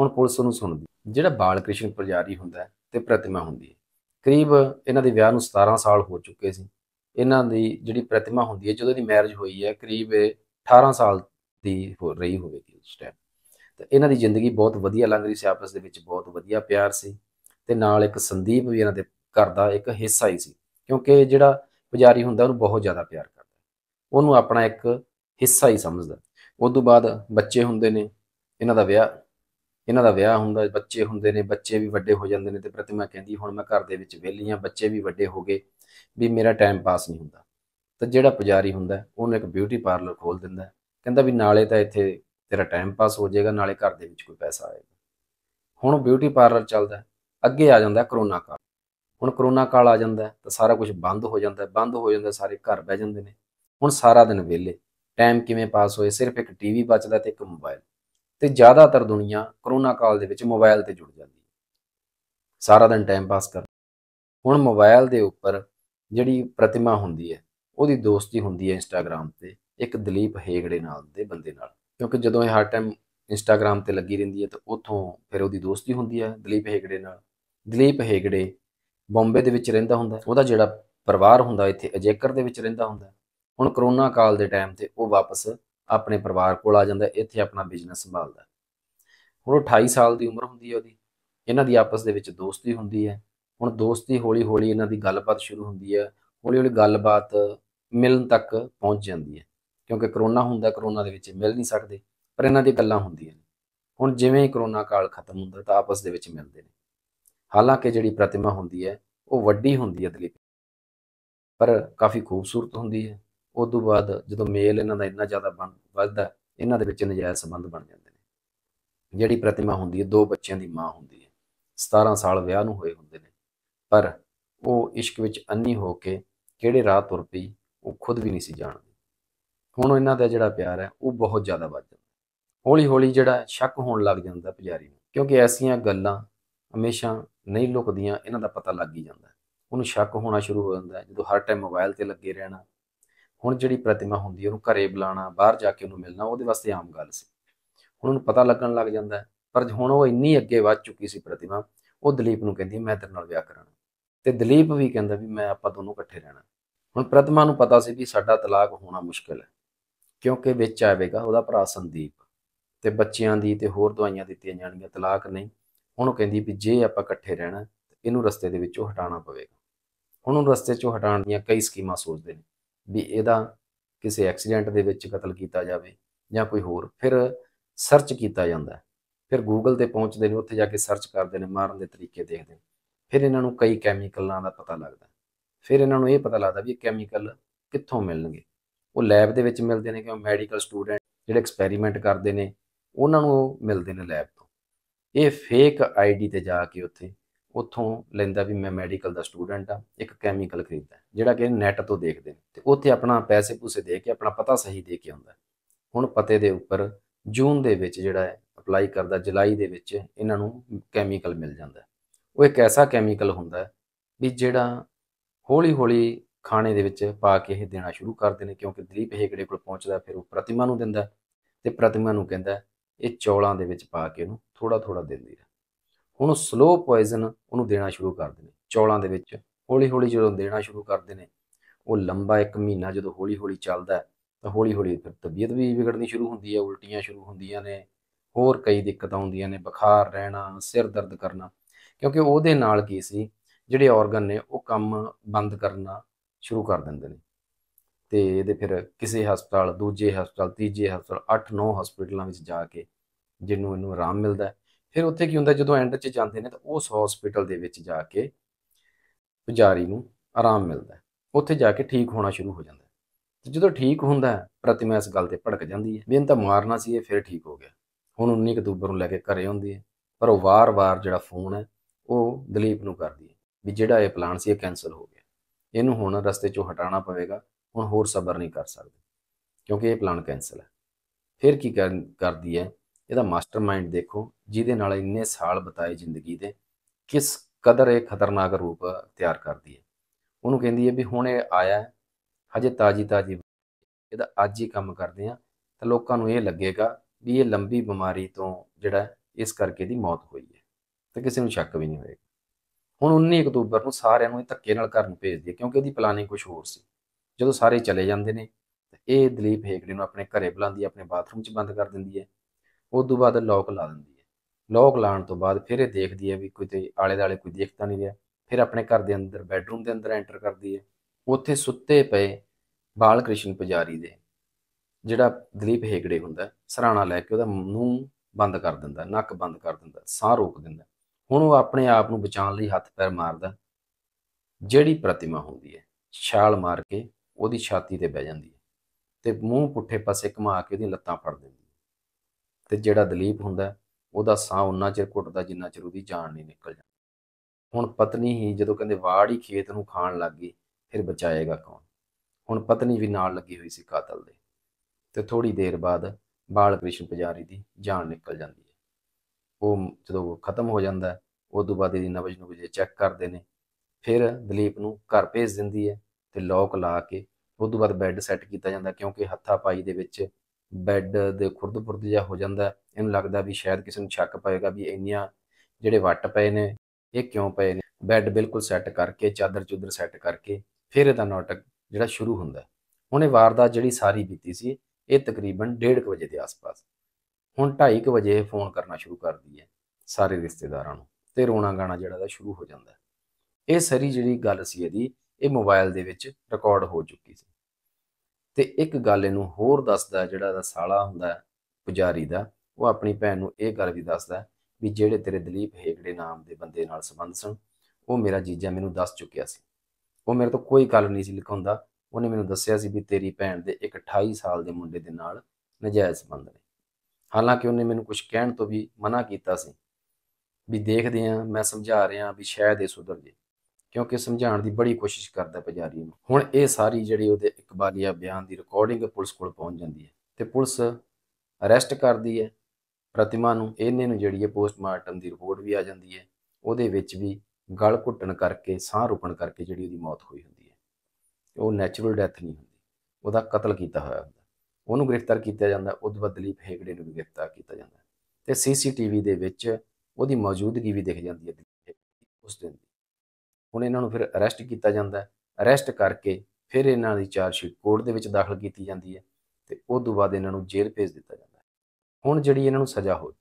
A: ਹੁਣ ਪੁਲਿਸ ਉਹਨੂੰ ਸੁਣਦੀ ਜਿਹੜਾ ਬਾਲ ਕ੍ਰਿਸ਼ਨ ਹੁੰਦਾ ਹੈ ਤੇ ਪ੍ਰਤਿਮਾ ਹੁੰਦੀ ਹੈ ਕਰੀਬ ਇਹਨਾਂ ਦੇ ਵਿਆਹ ਨੂੰ 17 ਸਾਲ ਹੋ ਚੁੱਕੇ ਸੀ ਇਹਨਾਂ ਦੀ ਜਿਹੜੀ ਪ੍ਰਤਿਮਾ ਹੁੰਦੀ ਹੈ ਜਦੋਂ ਦੀ ਮੈਰਿਜ ਹੋਈ ਹੈ ਕਰੀਬ 18 ਸਾਲ ਦੀ ਹੋ ਰਹੀ ਹੋਵੇਗੀ ਉਸ ਟਾਈਮ ਤੇ ਇਹਨਾਂ ਦੀ ਜ਼ਿੰਦਗੀ ਬਹੁਤ ਵਧੀਆ ਲੰਘ ਰਹੀ ਸੀ ਆਪਸ ਦੇ ਵਿੱਚ ਬਹੁਤ ਵਧੀਆ ਪਿਆਰ ਸੀ ਤੇ ਨਾਲ ਇੱਕ ਸੰਦੀਪ ਵੀ ਇਹਨਾਂ ਦੇ ਘਰ ਦਾ ਇੱਕ ਹਿੱਸਾ ਹੀ ਸੀ ਕਿਉਂਕਿ ਜਿਹੜਾ ਪੁਜਾਰੀ ਹੁੰਦਾ ਉਹਨੂੰ ਬਹੁਤ ਜ਼ਿਆਦਾ ਪਿਆਰ ਕਰਦਾ ਉਹਨੂੰ ਆਪਣਾ ਇੱਕ ਹਿੱਸਾ ਹੀ ਸਮਝਦਾ ਉਸ ਤੋਂ ਬਾਅਦ ਬੱਚੇ ਹੁੰਦੇ ਨੇ ਇਹਨਾਂ ਦਾ ਵਿਆਹ ਇਹਨਾਂ ਦਾ ਵਿਆਹ ਹੁੰਦਾ ਬੱਚੇ ਹੁੰਦੇ ਨੇ ਬੱਚੇ ਵੀ ਵੱਡੇ ਹੋ ਜਾਂਦੇ ਨੇ ਤੇ ਪ੍ਰਤਿਮਾ ਕਹਿੰਦੀ ਹੁਣ ਮੈਂ ਘਰ ਦੇ ਵਿੱਚ ਵਿਹਲੀ ਆ ਬੱਚੇ ਵੀ ਵੱਡੇ ਹੋ ਗਏ ਵੀ ਮੇਰਾ ਟਾਈਮ ਪਾਸ ਨਹੀਂ ਹੁੰਦਾ ਤਾਂ ਜਿਹੜਾ ਪੁਜਾਰੀ ਹੁੰਦਾ ਉਹਨੂੰ ਇੱਕ ਬਿਊਟੀ ਪਾਰਲਰ ਖੋਲ ਦਿੰਦਾ ਕਹਿੰਦਾ ਵੀ ਨਾਲੇ ਤਾਂ ਇੱਥੇ ਤੇਰਾ ਟਾਈਮ ਪਾਸ ਹੋ ਜਾਏਗਾ ਨਾਲੇ ਘਰ ਦੇ ਵਿੱਚ ਕੋਈ ਪੈਸਾ ਆਏਗਾ ਹੁਣ ਬਿਊਟੀ ਪਾਰਲਰ ਚੱਲਦਾ ਅੱਗੇ ਆ ਜਾਂਦਾ ਕਰੋਨਾ ਕਾਲ ਹੁਣ ਕਰੋਨਾ ਕਾਲ ਆ ਜਾਂਦਾ ਤਾਂ ਸਾਰਾ ਕੁਝ ਬੰਦ ਹੋ ਜਾਂਦਾ ਬੰਦ ਹੋ ਜਾਂਦਾ ਸਾਰੇ ਘਰ ਬਹਿ ਜਾਂਦੇ ਨੇ ਹੁਣ ਸਾਰਾ ਦਿਨ ਵਿਹਲੇ ਟਾਈਮ ਕਿਵੇਂ ਪਾਸ ਹੋਏ ਸਿਰਫ ਇੱਕ ਟੀਵੀ ਬਚਦਾ ਤੇ ਇੱਕ ਮੋਬਾਈਲ ਤੇ ਜ਼ਿਆਦਾਤਰ ਦੁਨੀਆ ਕਰੋਨਾ ਕਾਲ ਦੇ ਵਿੱਚ ਮੋਬਾਈਲ ਤੇ ਜੁੜ ਜਾਂਦੀ ਸਾਰਾ ਦਿਨ ਟਾਈਮ ਪਾਸ ਕਰ ਹੁਣ ਮੋਬਾਈਲ ਦੇ ਉੱਪਰ ਜਿਹੜੀ ਪ੍ਰਤਿਮਾ ਹੁੰਦੀ ਹੈ ਉਹਦੀ ਦੋਸਤੀ ਹੁੰਦੀ ਹੈ ਇੰਸਟਾਗ੍ਰam ਤੇ ਇੱਕ ਦਲੀਪ ਹੇਗੜੇ ਨਾਲ ਦੇ ਬੰਦੇ ਨਾਲ ਕਿਉਂਕਿ ਜਦੋਂ ਇਹ ਹਰ ਟਾਈਮ ਇੰਸਟਾਗ੍ਰam ਤੇ ਲੱਗੀ ਰਹਿੰਦੀ ਹੈ ਤਾਂ ਉੱਥੋਂ ਫਿਰ ਉਹਦੀ ਦੋਸਤੀ ਹੁੰਦੀ ਹੈ ਦਲੀਪ ਹੇਗੜੇ ਨਾਲ ਦਲੀਪ ਹੇਗੜੇ ਬੰਬੇ ਦੇ ਵਿੱਚ ਰਹਿੰਦਾ ਹੁੰਦਾ ਉਹਦਾ ਜਿਹੜਾ ਪਰਿਵਾਰ ਹੁੰਦਾ ਇੱਥੇ ਅਜੇਕਰ ਦੇ ਵਿੱਚ ਰਹਿੰਦਾ ਹੁੰਦਾ ਹੁਣ ਕਰੋਨਾ ਕਾਲ ਦੇ ਟਾਈਮ ਤੇ ਉਹ ਵਾਪਸ ਆਪਣੇ ਪਰਿਵਾਰ ਕੋਲ ਆ ਜਾਂਦਾ ਇੱਥੇ ਆਪਣਾ ਬਿਜ਼ਨਸ ਸੰਭਾਲਦਾ ਹੁਣ 28 ਸਾਲ ਦੀ ਉਮਰ ਹੁੰਦੀ ਹੈ ਉਹਦੀ ਇਹਨਾਂ ਦੀ ਆਪਸ ਦੇ ਵਿੱਚ ਦੋਸਤੀ ਹੁੰਦੀ ਹੈ ਹੁਣ ਦੋਸਤੀ ਹੌਲੀ-ਹੌਲੀ ਇਹਨਾਂ ਦੀ ਗੱਲਬਾਤ ਸ਼ੁਰੂ ਹੁੰਦੀ ਹੈ ਹੌਲੀ-ਹੌਲੀ ਗੱਲਬਾਤ ਮਿਲਣ ਤੱਕ ਪਹੁੰਚ ਜਾਂਦੀ ਹੈ ਕਿਉਂਕਿ ਕਰੋਨਾ ਹੁੰਦਾ ਕਰੋਨਾ ਦੇ ਵਿੱਚ ਮਿਲ ਨਹੀਂ ਸਕਦੇ ਪਰ ਇਹਨਾਂ ਦੀ ਗੱਲਾਂ ਹੁੰਦੀਆਂ ਨੇ ਹੁਣ ਜਿਵੇਂ ਕਰੋਨਾ ਕਾਲ ਖਤਮ ਹੁੰਦਾ ਤਾਂ ਆਪਸ ਦੇ ਵਿੱਚ ਮਿਲਦੇ ਨੇ ਹਾਲਾਂਕਿ ਜਿਹੜੀ ਪ੍ਰਤਿਮਾ ਹੁੰਦੀ ਹੈ ਉਹ ਵੱਡੀ ਹੁੰਦੀ ਹੈ ਦਲੀਪ ਪਰ ਕਾਫੀ ਖੂਬਸੂਰਤ ਹੁੰਦੀ ਹੈ ਉਸ ਤੋਂ ਬਾਅਦ ਜਦੋਂ ਮੇਲ ਇਹਨਾਂ ਦਾ ਇੰਨਾ ਜ਼ਿਆਦਾ ਬਣ ਵੱਧਦਾ ਇਹਨਾਂ ਦੇ ਵਿੱਚ ਨਜਾਇਜ਼ ਸੰਬੰਧ ਬਣ ਜਾਂਦੇ ਨੇ ਜਿਹੜੀ ਪ੍ਰਤਿਮਾ ਹੁੰਦੀ ਹੈ ਦੋ ਬੱਚਿਆਂ ਦੀ ਮਾਂ ਹੁੰਦੀ ਹੈ 17 ਸਾਲ ਵਿਆਹ ਨੂੰ ਹੋਏ ਹੁੰਦੇ ਨੇ ਪਰ ਉਹ ਇਸ਼ਕ ਵਿੱਚ ਅੰਨੀ ਹੋ ਕੇ ਕਿਹੜੇ ਰਾਹ ਤੁਰ ਪਈ ਉਹ ਖੁਦ ਵੀ ਨਹੀਂ ਸੀ ਜਾਣਦੀ ਹੁਣ ਇਹਨਾਂ ਦਾ ਜਿਹੜਾ ਪਿਆਰ ਹੈ ਉਹ ਬਹੁਤ ਜ਼ਿਆਦਾ ਵੱਧ ਜਾਂਦਾ ਹੌਲੀ ਹੌਲੀ ਜਿਹੜਾ ਸ਼ੱਕ ਹੋਣ ਲੱਗ ਜਾਂਦਾ ਪੁਜਾਰੀ ਨੂੰ ਕਿਉਂਕਿ ਐਸੀਆਂ ਗੱਲਾਂ ਹਮੇਸ਼ਾ ਨਹੀਂ ਲੁਕਦੀਆਂ ਇਹਨਾਂ ਦਾ ਪਤਾ ਲੱਗ ਹੀ ਜਾਂਦਾ ਉਹਨੂੰ ਸ਼ੱਕ ਹੋਣਾ ਸ਼ੁਰੂ ਹੋ ਜਾਂਦਾ ਜਦੋਂ ਹਰ ਟਾਈਮ ਮੋਬਾਈਲ ਤੇ ਲੱਗੇ ਰਹਿਣਾ ਹੁਣ ਜਿਹੜੀ ਪ੍ਰਤਿਮਾ ਹੁੰਦੀ ਉਹਨੂੰ ਘਰੇ ਬੁਲਾਣਾ ਬਾਹਰ ਜਾ ਕੇ ਉਹਨੂੰ ਮਿਲਣਾ ਉਹਦੇ ਵਾਸਤੇ ਆਮ ਗੱਲ ਸੀ ਹੁਣ ਉਹਨੂੰ ਪਤਾ ਲੱਗਣ ਲੱਗ ਜਾਂਦਾ ਪਰ ਹੁਣ ਉਹ ਇੰਨੀ ਅੱਗੇ ਵੱਧ ਚੁੱਕੀ ਸੀ ਪ੍ਰਤਿਮਾ ਉਹ ਦਲੀਪ ਨੂੰ ਕਹਿੰਦੀ ਮੈਂ ਤੇਰੇ ਨਾਲ ਵਿਆਹ ਕਰਾਂ ਤੇ ਦਲੀਪ ਵੀ ਕਹਿੰਦਾ ਵੀ ਮੈਂ ਆਪਾਂ ਦੋਨੋਂ ਇਕੱਠੇ ਰਹਿਣਾ ਹੁਣ ਪ੍ਰਤਿਮਾ ਨੂੰ ਪਤਾ ਸੀ ਵੀ ਸਾਡਾ ਤਲਾਕ ਹੋਣਾ ਮੁਸ਼ਕਲ ਹੈ ਕਿਉਂਕਿ ਵਿੱਚ ਆਵੇਗਾ ਉਹਦਾ ਭਰਾ ਸੰਦੀਪ ਤੇ ਬੱਚਿਆਂ ਦੀ ਤੇ ਹੋਰ ਦਵਾਈਆਂ ਦਿੱਤੀਆਂ ਜਾਣਗੀਆਂ ਤਲਾਕ ਨਹੀਂ ਹੁਣ ਉਹ ਕਹਿੰਦੀ ਵੀ ਜੇ ਆਪਾਂ ਇਕੱਠੇ ਰਹਿਣਾ ਇਹਨੂੰ ਰਸਤੇ ਦੇ ਵਿੱਚੋਂ ਹਟਾਣਾ ਪਵੇਗਾ ਹੁਣ ਉਹ ਰਸਤੇ ਚੋਂ ਹਟਾਉਣ ਦੀਆਂ ਕਈ ਸਕੀਮਾਂ ਸੋਚਦੇ ਨੇ ਵੀ ਇਹਦਾ ਕਿਸੇ ਐਕਸੀਡੈਂਟ ਦੇ ਵਿੱਚ ਕਤਲ ਕੀਤਾ ਜਾਵੇ ਜਾਂ ਕੋਈ ਹੋਰ ਫਿਰ ਸਰਚ ਕੀਤਾ ਜਾਂਦਾ ਫਿਰ ਗੂਗਲ ਤੇ ਪਹੁੰਚਦੇ ਨੇ ਉੱਥੇ ਜਾ ਕੇ ਸਰਚ ਕਰਦੇ ਨੇ ਮਾਰਨ ਦੇ ਤਰੀਕੇ ਦੇਖਦੇ ਨੇ ਫਿਰ ਇਹਨਾਂ ਨੂੰ ਕਈ ਕੈਮੀਕਲਾਂ ਦਾ ਪਤਾ ਲੱਗਦਾ ਫਿਰ ਇਹਨਾਂ ਨੂੰ ਇਹ ਪਤਾ ਲੱਗਦਾ ਵੀ ਇਹ ਕੈਮੀਕਲ ਕਿੱਥੋਂ ਮਿਲਣਗੇ ਉਹ ਲੈਬ ਦੇ ਵਿੱਚ ਮਿਲਦੇ ਨੇ ਕਿਉਂ ਮੈਡੀਕਲ ਸਟੂਡੈਂਟ ਜਿਹੜੇ ਐਕਸਪੈਰੀਮੈਂਟ ਕਰਦੇ ਨੇ ਉਹਨਾਂ ਨੂੰ ਮਿਲਦੇ ਨੇ ਲੈਬ ਤੋਂ ਇਹ ਫੇਕ ਆਈਡੀ ਤੇ ਜਾ ਕੇ ਉੱਥੇ ਉੱਥੋਂ ਲੈਂਦਾ ਵੀ ਮੈਂ ਮੈਡੀਕਲ ਦਾ ਸਟੂਡੈਂਟ ਆ ਇੱਕ ਕੈਮੀਕਲ ਖਰੀਦਦਾ ਜਿਹੜਾ ਕਿ ਨੈਟ ਤੋਂ ਦੇਖਦੇ ਨੇ ਤੇ ਉੱਥੇ ਆਪਣਾ ਪੈਸੇ ਪੂਸੇ ਦੇ ਕੇ ਆਪਣਾ ਪਤਾ ਸਹੀ ਦੇ ਕੇ ਆਉਂਦਾ ਹੁਣ ਪਤੇ ਦੇ ਉੱਪਰ ਜੂਨ ਦੇ ਵਿੱਚ ਜਿਹੜਾ ਹੈ ਅਪਲਾਈ ਕਰਦਾ ਜੁਲਾਈ ਦੇ ਵਿੱਚ ਇਹਨਾਂ ਨੂੰ ਕੈਮੀਕਲ ਮਿਲ ਜਾਂਦਾ ਉਹ ਇੱਕ ਐਸਾ ਕੈਮੀਕਲ ਹੁੰਦਾ ਵੀ ਜਿਹੜਾ ਹੌਲੀ ਹੌਲੀ ਖਾਣੇ ਦੇ ਵਿੱਚ ਪਾ ਕੇ ਇਹ ਦੇਣਾ ਸ਼ੁਰੂ ਕਰਦੇ ਨੇ ਕਿਉਂਕਿ ਦਲੀਪ ਹੇਗੜੇ ਕੋਲ ਪਹੁੰਚਦਾ ਫਿਰ ਉਹ ਪ੍ਰਤਿਮਾ ਨੂੰ ਦਿੰਦਾ ਤੇ ਪ੍ਰਤਿਮਾ ਨੂੰ ਕਹਿੰਦਾ ਇਹ ਚੌਲਾਂ ਦੇ ਵਿੱਚ ਪਾ ਕੇ ਉਹਨੂੰ ਥੋੜਾ ਥੋੜਾ ਦਿੰਦੀ ਹੈ ਉਹਨੂੰ ਸਲੋ ਪੋਇਜ਼ਨ ਉਹਨੂੰ ਦੇਣਾ ਸ਼ੁਰੂ ਕਰਦੇ ਨੇ ਚੌਲਾਂ ਦੇ ਵਿੱਚ ਹੌਲੀ ਹੌਲੀ ਜਦੋਂ ਦੇਣਾ ਸ਼ੁਰੂ ਕਰਦੇ ਨੇ ਉਹ ਲੰਬਾ ਇੱਕ ਮਹੀਨਾ ਜਦੋਂ ਹੌਲੀ ਹੌਲੀ ਚੱਲਦਾ ਤਾਂ ਹੌਲੀ ਹੌਲੀ ਫਿਰ ਤਬੀਅਤ ਵੀ ਵਿਗੜਨੀ ਸ਼ੁਰੂ ਹੁੰਦੀ ਹੈ ਉਲਟੀਆਂ ਸ਼ੁਰੂ ਹੁੰਦੀਆਂ ਨੇ ਹੋਰ ਕਈ ਦਿੱਕਤਾਂ ਆਉਂਦੀਆਂ ਨੇ ਬੁਖਾਰ ਰਹਿਣਾ ਸਿਰ ਦਰਦ ਕਰਨਾ ਕਿਉਂਕਿ ਉਹਦੇ ਨਾਲ ਕੀ ਸੀ ਜਿਹੜੇ ਆਰਗਨ ਨੇ ਉਹ ਕੰਮ ਬੰਦ ਕਰਨਾ ਸ਼ੁਰੂ ਕਰ ਦਿੰਦੇ ਨੇ ਤੇ ਇਹਦੇ ਫਿਰ ਕਿਸੇ ਹਸਪਤਾਲ ਦੂਜੇ ਹਸਪਤਾਲ ਤੀਜੇ ਹਸਪਤਾਲ 8-9 ਹਸਪੀਟਲਾਂ ਵਿੱਚ ਜਾ ਕੇ ਜਿਹਨੂੰ ਇਹਨੂੰ ਆਰਾਮ ਮਿਲਦਾ ਫਿਰ ਉੱਥੇ ਕੀ ਹੁੰਦਾ ਜਦੋਂ ਐਂਡ 'ਚ ਜਾਂਦੇ ਨੇ ਤਾਂ ਉਸ ਹਸਪੀਟਲ ਦੇ ਵਿੱਚ ਜਾ ਕੇ ਪੁਜਾਰੀ ਨੂੰ ਆਰਾਮ ਮਿਲਦਾ ਉੱਥੇ ਜਾ ਕੇ ਠੀਕ ਹੋਣਾ ਸ਼ੁਰੂ ਹੋ ਜਾਂਦਾ ਤੇ ਜਦੋਂ ਠੀਕ ਹੁੰਦਾ ਪ੍ਰਤਿਮਾ ਇਸ ਗੱਲ ਤੇ ਭੜਕ ਜਾਂਦੀ ਹੈ ਵੀ ਤਾਂ ਮਾਰਨਾ ਸੀ ਇਹ ਫਿਰ ਠੀਕ ਹੋ ਗਿਆ ਹੁਣ 19 ਅਕਤੂਬਰ ਨੂੰ ਲੈ ਕੇ ਘਰੇ ਹੁੰਦੀ ਹੈ ਪਰ ਉਹ ਵਾਰ-ਵਾਰ ਜਿਹੜਾ ਫੋਨ ਹੈ ਉਹ ਦਲੀਪ ਨੂੰ ਕਰਦੀ ਹੈ ਵੀ ਜਿਹੜਾ ਇਹ ਪਲਾਨ ਸੀ ਇਹ ਕੈਨਸਲ ਹੋ ਗਿਆ ਇਹਨੂੰ ਹੁਣ ਰਸਤੇ ਚੋਂ ਹਟਾਣਾ ਪਵੇਗਾ ਹੁਣ ਹੋਰ ਸਬਰ ਨਹੀਂ ਕਰ ਸਕਦੇ ਕਿਉਂਕਿ ਇਹ ਪਲਾਨ ਕੈਨਸਲ ਹੈ ਫਿਰ ਕੀ ਕਰਦੀ ਹੈ ਇਹਦਾ ਮਾਸਟਰਮਾਈਂਡ ਦੇਖੋ ਜਿਹਦੇ ਨਾਲ ਇੰਨੇ ਸਾਲ ਬਤਾਏ ਜ਼ਿੰਦਗੀ ਦੇ ਕਿਸ ਕਦਰ ਇਹ ਖਤਰਨਾਕ ਰੂਪ ਤਿਆਰ ਕਰਦੀ ਹੈ ਉਹਨੂੰ ਕਹਿੰਦੀ ਹੈ ਵੀ ਹੁਣ ਇਹ ਆਇਆ ਹਜੇ ਤਾਜੀ ਤਾਜੀ ਇਹਦਾ ਅੱਜ ਹੀ ਕੰਮ ਕਰਦੇ ਆ ਤਾਂ ਲੋਕਾਂ ਨੂੰ ਇਹ ਲੱਗੇਗਾ ਵੀ ਇਹ ਲੰਬੀ ਬਿਮਾਰੀ ਤੋਂ ਜਿਹੜਾ ਇਸ ਕਰਕੇ ਦੀ ਮੌਤ ਹੋਈ ਹੈ ਤਾਂ ਕਿਸੇ ਨੂੰ ਸ਼ੱਕ ਵੀ ਨਹੀਂ ਹੋਏਗਾ ਹੁਣ 19 ਅਕਤੂਬਰ ਨੂੰ ਸਾਰਿਆਂ ਨੂੰ ਇਹ ਧੱਕੇ ਨਾਲ ਘਰ ਨੂੰ ਭੇਜਦੀ ਹੈ ਕਿਉਂਕਿ ਇਹਦੀ ਪਲਾਨਿੰਗ ਕੁਝ ਹੋਰ ਸੀ ਜਦੋਂ ਸਾਰੇ ਚਲੇ ਜਾਂਦੇ ਨੇ ਇਹ ਦਲੀਪ ਹੇਕੜੀ ਨੂੰ ਆਪਣੇ ਘਰੇ ਬੁਲਾਉਂਦੀ ਆਪਣੇ ਬਾਥਰੂਮ 'ਚ ਬੰਦ ਕਰ ਦਿੰਦੀ ਹੈ ਉਸ ਤੋਂ ਬਾਅਦ ਲੋਕ ਲਾ ਦਿੰਦੀ ਹੈ ਲੋਕ ਲਾਣ ਤੋਂ ਬਾਅਦ ਫਿਰ ਇਹ ਦੇਖਦੀ ਹੈ ਵੀ ਕੋਈ ਤੇ ਆਲੇ ਦਾਲੇ ਕੋਈ ਦੇਖਦਾ ਨਹੀਂ ਰਿਹਾ ਫਿਰ ਆਪਣੇ ਘਰ ਦੇ ਅੰਦਰ ਬੈੱਡਰੂਮ ਦੇ ਅੰਦਰ ਐਂਟਰ ਕਰਦੀ ਹੈ ਉੱਥੇ ਸੁੱਤੇ ਪਏ ਬਾਲ ਕ੍ਰਿਸ਼ਨ ਪੁਜਾਰੀ ਦੇ ਜਿਹੜਾ ਦਲੀਪ ਹੇਗੜੇ ਹੁੰਦਾ ਸਰਾਣਾ ਲੈ ਕੇ ਉਹਦਾ ਮੂੰਹ ਬੰਦ ਕਰ ਦਿੰਦਾ ਨੱਕ ਬੰਦ ਕਰ ਦਿੰਦਾ ਸਾਹ ਰੋਕ ਦਿੰਦਾ ਹੁਣ ਉਹ ਆਪਣੇ ਆਪ ਨੂੰ ਬਚਾਉਣ ਲਈ ਹੱਥ ਪੈਰ ਮਾਰਦਾ ਜਿਹੜੀ ਪ੍ਰਤਿਮਾ ਹੁੰਦੀ ਹੈ ਛਾਲ ਮਾਰ ਕੇ ਉਹਦੀ ਛਾਤੀ ਤੇ ਬਹਿ ਜਾਂਦੀ ਹੈ ਤੇ ਮੂੰਹ ਪੁੱਠੇ ਪਾਸੇ ਘੁਮਾ ਕੇ ਉਹਦੀਆਂ ਲੱਤਾਂ ਫੜ ਦਿੰਦੀ ਤੇ ਜਿਹੜਾ ਦਲੀਪ ਹੁੰਦਾ ਉਹਦਾ ਸਾਹ ਉਨਾ ਚਿਰ ਘੁੱਟਦਾ ਜਿੰਨਾ ਚਿਰ ਉਹਦੀ ਜਾਨ ਨਹੀਂ ਨਿਕਲ ਜਾਂਦੀ ਹੁਣ ਪਤਨੀ ਹੀ ਜਦੋਂ ਕਹਿੰਦੇ ਬਾੜ ਹੀ ਖੇਤ ਨੂੰ ਖਾਣ ਲੱਗ ਗਈ ਫਿਰ ਬਚਾਏਗਾ ਕੌਣ ਹੁਣ ਪਤਨੀ ਵੀ ਨਾਲ ਲੱਗੀ ਹੋਈ ਸੀ ਕਾਤਲ ਦੇ ਤੇ ਥੋੜੀ ਦੇਰ ਬਾਅਦ ਬਾਲ ਕ੍ਰਿਸ਼ਨ ਪੁਜਾਰੀ ਦੀ ਜਾਨ ਨਿਕਲ ਜਾਂਦੀ ਹੈ ਉਹ ਜਦੋਂ ਖਤਮ ਹੋ ਜਾਂਦਾ ਉਸ ਤੋਂ ਬਾਅਦ ਇਹਦੀ ਨਬਜ ਨੂੰ ਜੇ ਚੈੱਕ ਕਰਦੇ ਨੇ ਫਿਰ ਦਲੀਪ ਨੂੰ ਘਰ ਭੇਜ ਦਿੰਦੀ ਹੈ ਤੇ ਲੋਕ ਲਾ ਕੇ ਉਸ ਤੋਂ ਬਾਅਦ ਬੈੱਡ ਸੈੱਟ ਕੀਤਾ ਜਾਂਦਾ ਕਿਉਂਕਿ ਹੱਥਾ ਪਾਈ ਦੇ ਵਿੱਚ ਬੈੱਡ ਦੇ ਖੁਰਦ-ਬੁਰਦ ਜਿਹਾ ਹੋ ਜਾਂਦਾ ਇਹਨੂੰ ਲੱਗਦਾ ਵੀ ਸ਼ਾਇਦ ਕਿਸੇ ਨੂੰ ਸ਼ੱਕ ਪਏਗਾ ਵੀ ਇੰਨੀਆਂ ਜਿਹੜੇ ਵੱਟ ਪਏ ਨੇ ਇਹ ਕਿਉਂ ਪਏ ਨੇ ਬੈੱਡ ਬਿਲਕੁਲ ਸੈੱਟ ਕਰਕੇ ਚਾਦਰ ਚੁਦਰ ਸੈੱਟ ਕਰਕੇ ਫਿਰ ਇਹਦਾ ਨਾਟਕ ਜਿਹੜਾ ਸ਼ੁਰੂ ਹੁੰਦਾ ਹੁਣ ਇਹ ਵਾਰਦਾਤ ਜਿਹੜੀ ਸਾਰੀ ਬੀਤੀ ਸੀ ਇਹ ਤਕਰੀਬਨ 1:30 ਵਜੇ ਦੇ ਆਸ-ਪਾਸ ਹੁਣ 2:30 ਵਜੇ ਇਹ ਫੋਨ ਕਰਨਾ ਸ਼ੁਰੂ ਕਰਦੀ ਹੈ ਸਾਰੇ ਰਿਸ਼ਤੇਦਾਰਾਂ ਨੂੰ ਤੇ ਰੋਣਾ ਗਾਣਾ ਜਿਹੜਾ ਦਾ ਸ਼ੁਰੂ ਹੋ ਜਾਂਦਾ ਇਹ ਸਾਰੀ ਜਿਹੜੀ ਗੱਲ ਸੀ ਇਹਦੀ ਇਹ ਮੋਬਾਈਲ ਦੇ ਵਿੱਚ ਰਿਕਾਰਡ ਹੋ ਚੁੱਕੀ ਸੀ ਤੇ ਇੱਕ ਗੱਲ ਇਹਨੂੰ ਹੋਰ ਦੱਸਦਾ ਜਿਹੜਾ ਦਾ ਸਾਲਾ ਹੁੰਦਾ ਪੁਜਾਰੀ ਦਾ ਉਹ ਆਪਣੀ ਭੈਣ ਨੂੰ ਇਹ ਗੱਲ ਵੀ ਦੱਸਦਾ ਵੀ ਜਿਹੜੇ ਤੇਰੇ ਦਲੀਪ ਹੇਗੜੇ ਨਾਮ ਦੇ ਬੰਦੇ ਨਾਲ ਸੰਬੰਧ ਸਨ ਉਹ ਮੇਰਾ ਜੀਜਾ ਮੈਨੂੰ ਦੱਸ ਚੁੱਕਿਆ ਸੀ ਉਹ ਮੇਰੇ ਤੋਂ ਕੋਈ ਗੱਲ ਨਹੀਂ ਸੀ ਲਿਖਾਉਂਦਾ ਉਹਨੇ ਮੈਨੂੰ ਦੱਸਿਆ ਸੀ ਵੀ ਤੇਰੀ ਭੈਣ ਦੇ ਇੱਕ 28 ਸਾਲ ਦੇ ਮੁੰਡੇ ਦੇ ਨਾਲ ਨਜਾਇਜ਼ ਸੰਬੰਧ ਨੇ ਹਾਲਾਂਕਿ ਉਹਨੇ ਮੈਨੂੰ ਕੁਝ ਕਹਿਣ ਤੋਂ ਵੀ ਮਨਾ ਕੀਤਾ ਸੀ ਵੀ ਦੇਖਦੇ ਆ ਮੈਂ ਸਮਝਾ ਰਿਹਾ ਵੀ ਸ਼ਾਇਦ ਇਹ ਸੁਧਰ ਜੇ ਕਿਉਂਕਿ ਸਮਝਾਉਣ ਦੀ ਬੜੀ ਕੋਸ਼ਿਸ਼ ਕਰਦਾ ਪੁਜਾਰੀ ਨੂੰ ਹੁਣ ਇਹ ਸਾਰੀ ਜਿਹੜੀ ਉਹਦੇ ਇਕਬਾਲੀਆ ਬਿਆਨ ਦੀ ਰਿਕਾਰਡਿੰਗ ਪੁਲਿਸ ਕੋਲ ਪਹੁੰਚ ਜਾਂਦੀ ਹੈ ਤੇ ਪੁਲਿਸ ਅਰੈਸਟ ਕਰਦੀ ਹੈ ਪ੍ਰਤਿਮਾ ਨੂੰ ਇਹਨੇ ਨੂੰ ਜਿਹੜੀ ਹੈ ਪੋਸਟਮਾਰਟਮ ਦੀ ਰਿਪੋਰਟ ਵੀ ਆ ਜਾਂਦੀ ਹੈ ਉਹਦੇ ਵਿੱਚ ਵੀ ਗਲ ਘੁੱਟਣ ਕਰਕੇ ਸਾਹ ਰੁਕਣ ਕਰਕੇ ਜਿਹੜੀ ਉਹਦੀ ਮੌਤ ਹੋਈ ਹੁੰਦੀ ਹੈ ਉਹ ਨੈਚੁਰਲ ਡੈਥ ਨਹੀਂ ਹੁੰਦੀ ਉਹਦਾ ਕਤਲ ਕੀਤਾ ਹੋਇਆ ਹੁੰਦਾ ਉਹਨੂੰ ਗ੍ਰਿਫਤਾਰ ਕੀਤਾ ਜਾਂਦਾ ਉਸ ਬਦਲੀ ਫੇਗੜੇ ਨੂੰ ਵੀ ਨੂੰ ਗ੍ਰਿਫਤਾਰ ਕੀਤਾ ਜਾਂਦਾ ਤੇ ਸੀਸੀਟੀਵੀ ਦੇ ਵਿੱਚ ਉਹਦੀ ਮੌਜੂਦਗੀ ਵੀ ਦਿਖ ਜਾਂਦੀ ਹੈ ਉਸ ਦਿਨ ਦੀ ਹੁਣ ਇਹਨਾਂ ਨੂੰ ਫਿਰ ਅਰੈਸਟ ਕੀਤਾ ਜਾਂਦਾ ਅਰੈਸਟ ਕਰਕੇ ਫਿਰ ਇਹਨਾਂ ਦੀ ਚਾਰਜ ਸ਼ੀਟ ਕੋਰਟ ਦੇ ਵਿੱਚ ਦਾਖਲ ਕੀਤੀ ਜਾਂਦੀ ਹੈ ਤੇ ਉਸ ਤੋਂ ਬਾਅਦ ਇਹਨਾਂ ਨੂੰ ਜੇਲ੍ਹ ਭੇਜ ਦਿੱਤਾ ਜਾਂਦਾ ਹੈ ਹੁਣ ਜਿਹੜੀ ਇਹਨਾਂ ਨੂੰ ਸਜ਼ਾ ਹੋਈ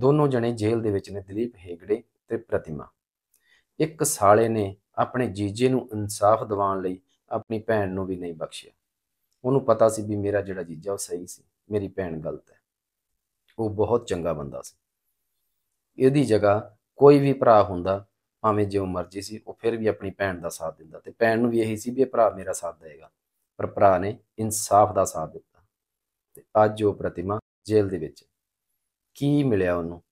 A: ਦੋਨੋਂ ਜਣੇ ਜੇਲ੍ਹ ਦੇ ਵਿੱਚ ਨੇ ਦਲੀਪ ਹੇਗੜੇ ਤੇ ਪ੍ਰਤਿਮਾ ਇੱਕ ਸਾਲੇ ਨੇ ਆਪਣੇ ਜੀਜੇ ਨੂੰ ਇਨਸਾਫ ਦਿਵਾਉਣ ਲਈ ਆਪਣੀ ਭੈਣ ਨੂੰ ਵੀ ਨਹੀਂ ਬਖਸ਼ਿਆ ਉਹਨੂੰ ਪਤਾ ਸੀ ਵੀ ਮੇਰਾ ਜਿਹੜਾ ਜੀਜਾ ਉਹ ਸਹੀ ਸੀ ਮੇਰੀ ਭੈਣ ਗਲਤ ਹੈ ਉਹ ਬਹੁਤ ਚੰਗਾ ਬੰਦਾ ਸੀ ਇਹਦੀ ਜਗ੍ਹਾ ਕੋਈ ਵੀ ਭਰਾ ਹੁੰਦਾ ਭਾਵੇਂ ਜਿਉ ਮਰਜੀ ਸੀ ਉਹ ਫਿਰ ਵੀ ਆਪਣੀ ਭੈਣ ਦਾ ਸਾਥ ਦਿੰਦਾ ਤੇ ਭੈਣ ਨੂੰ ਵੀ ਇਹੀ ਸੀ ਵੀ ਇਹ ਭਰਾ ਮੇਰਾ ਸਾਥ ਦੇਗਾ ਪਰ ਭਰਾ ਨੇ ਇਨਸਾਫ ਦਾ ਸਾਥ ਦਿੱਤਾ ਤੇ ਅੱਜ ਉਹ ਪ੍ਰਤਿਮਾ ਜੇਲ੍ਹ ਦੇ ਵਿੱਚ ਕੀ ਮਿਲਿਆ ਉਹਨੂੰ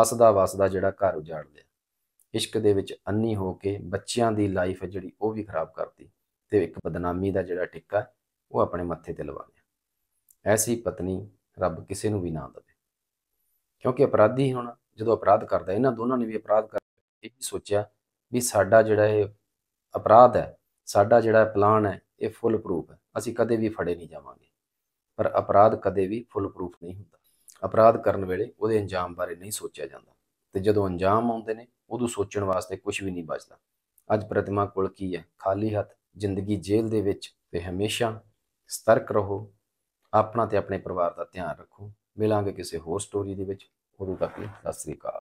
A: ਹੱਸਦਾ ਵਸਦਾ ਜਿਹੜਾ ਘਰ ਉਜਾੜ ਲਿਆ ਇਸ਼ਕ ਦੇ ਵਿੱਚ ਅੰਨੀ ਹੋ ਕੇ ਬੱਚਿਆਂ ਦੀ ਲਾਈਫ ਜਿਹੜੀ ਉਹ ਵੀ ਖਰਾਬ ਕਰਤੀ ਤੇ ਇੱਕ ਬਦਨਾਮੀ ਦਾ ਜਿਹੜਾ ਟਿੱਕਾ ਉਹ ਆਪਣੇ ਮੱਥੇ ਤੇ ਲਵਾ ਲਿਆ ਐਸੀ ਪਤਨੀ ਰੱਬ ਕਿਸੇ ਨੂੰ ਵੀ ਨਾ ਦੇਵੇ ਕਿਉਂਕਿ ਅਪਰਾਧੀ ਹੁਣ ਜਦੋਂ ਅਪਰਾਧ ਕਰਦਾ ਇਹਨਾਂ ਦੋਨਾਂ ਨੇ ਵੀ ਅਪਰਾਧ ਇਹ ਸੋਚਿਆ ਵੀ ਸਾਡਾ ਜਿਹੜਾ ਇਹ ਅਪਰਾਧ ਹੈ ਸਾਡਾ ਜਿਹੜਾ ਪਲਾਨ ਹੈ ਇਹ ਫੁੱਲ ਪ੍ਰੂਫ ਹੈ ਅਸੀਂ ਕਦੇ ਵੀ ਫੜੇ ਨਹੀਂ ਜਾਵਾਂਗੇ ਪਰ ਅਪਰਾਧ ਕਦੇ ਵੀ ਫੁੱਲ ਪ੍ਰੂਫ ਨਹੀਂ ਹੁੰਦਾ ਅਪਰਾਧ ਕਰਨ ਵੇਲੇ ਉਹਦੇ ਅੰਜਾਮ ਬਾਰੇ ਨਹੀਂ ਸੋਚਿਆ ਜਾਂਦਾ ਤੇ ਜਦੋਂ ਅੰਜਾਮ ਆਉਂਦੇ ਨੇ ਉਦੋਂ ਸੋਚਣ ਵਾਸਤੇ ਕੁਝ ਵੀ ਨਹੀਂ ਬਚਦਾ ਅੱਜ ਪ੍ਰਤਿਮਾ ਕੋਲ ਕੀ ਹੈ ਖਾਲੀ ਹੱਥ ਜ਼ਿੰਦਗੀ ਜੇਲ੍ਹ ਦੇ ਵਿੱਚ ਤੇ ਹਮੇਸ਼ਾ ਸਤਰਕ ਰਹੋ ਆਪਣਾ ਤੇ ਆਪਣੇ ਪਰਿਵਾਰ ਦਾ ਧਿਆਨ ਰੱਖੋ ਮਿਲਾਂਗੇ ਕਿਸੇ ਹੋਰ ਸਟੋਰੀ ਦੇ ਵਿੱਚ ਉਦੋਂ ਤੱਕ ਲਈ ਸਤਿ ਸ੍ਰੀ ਅਕਾਲ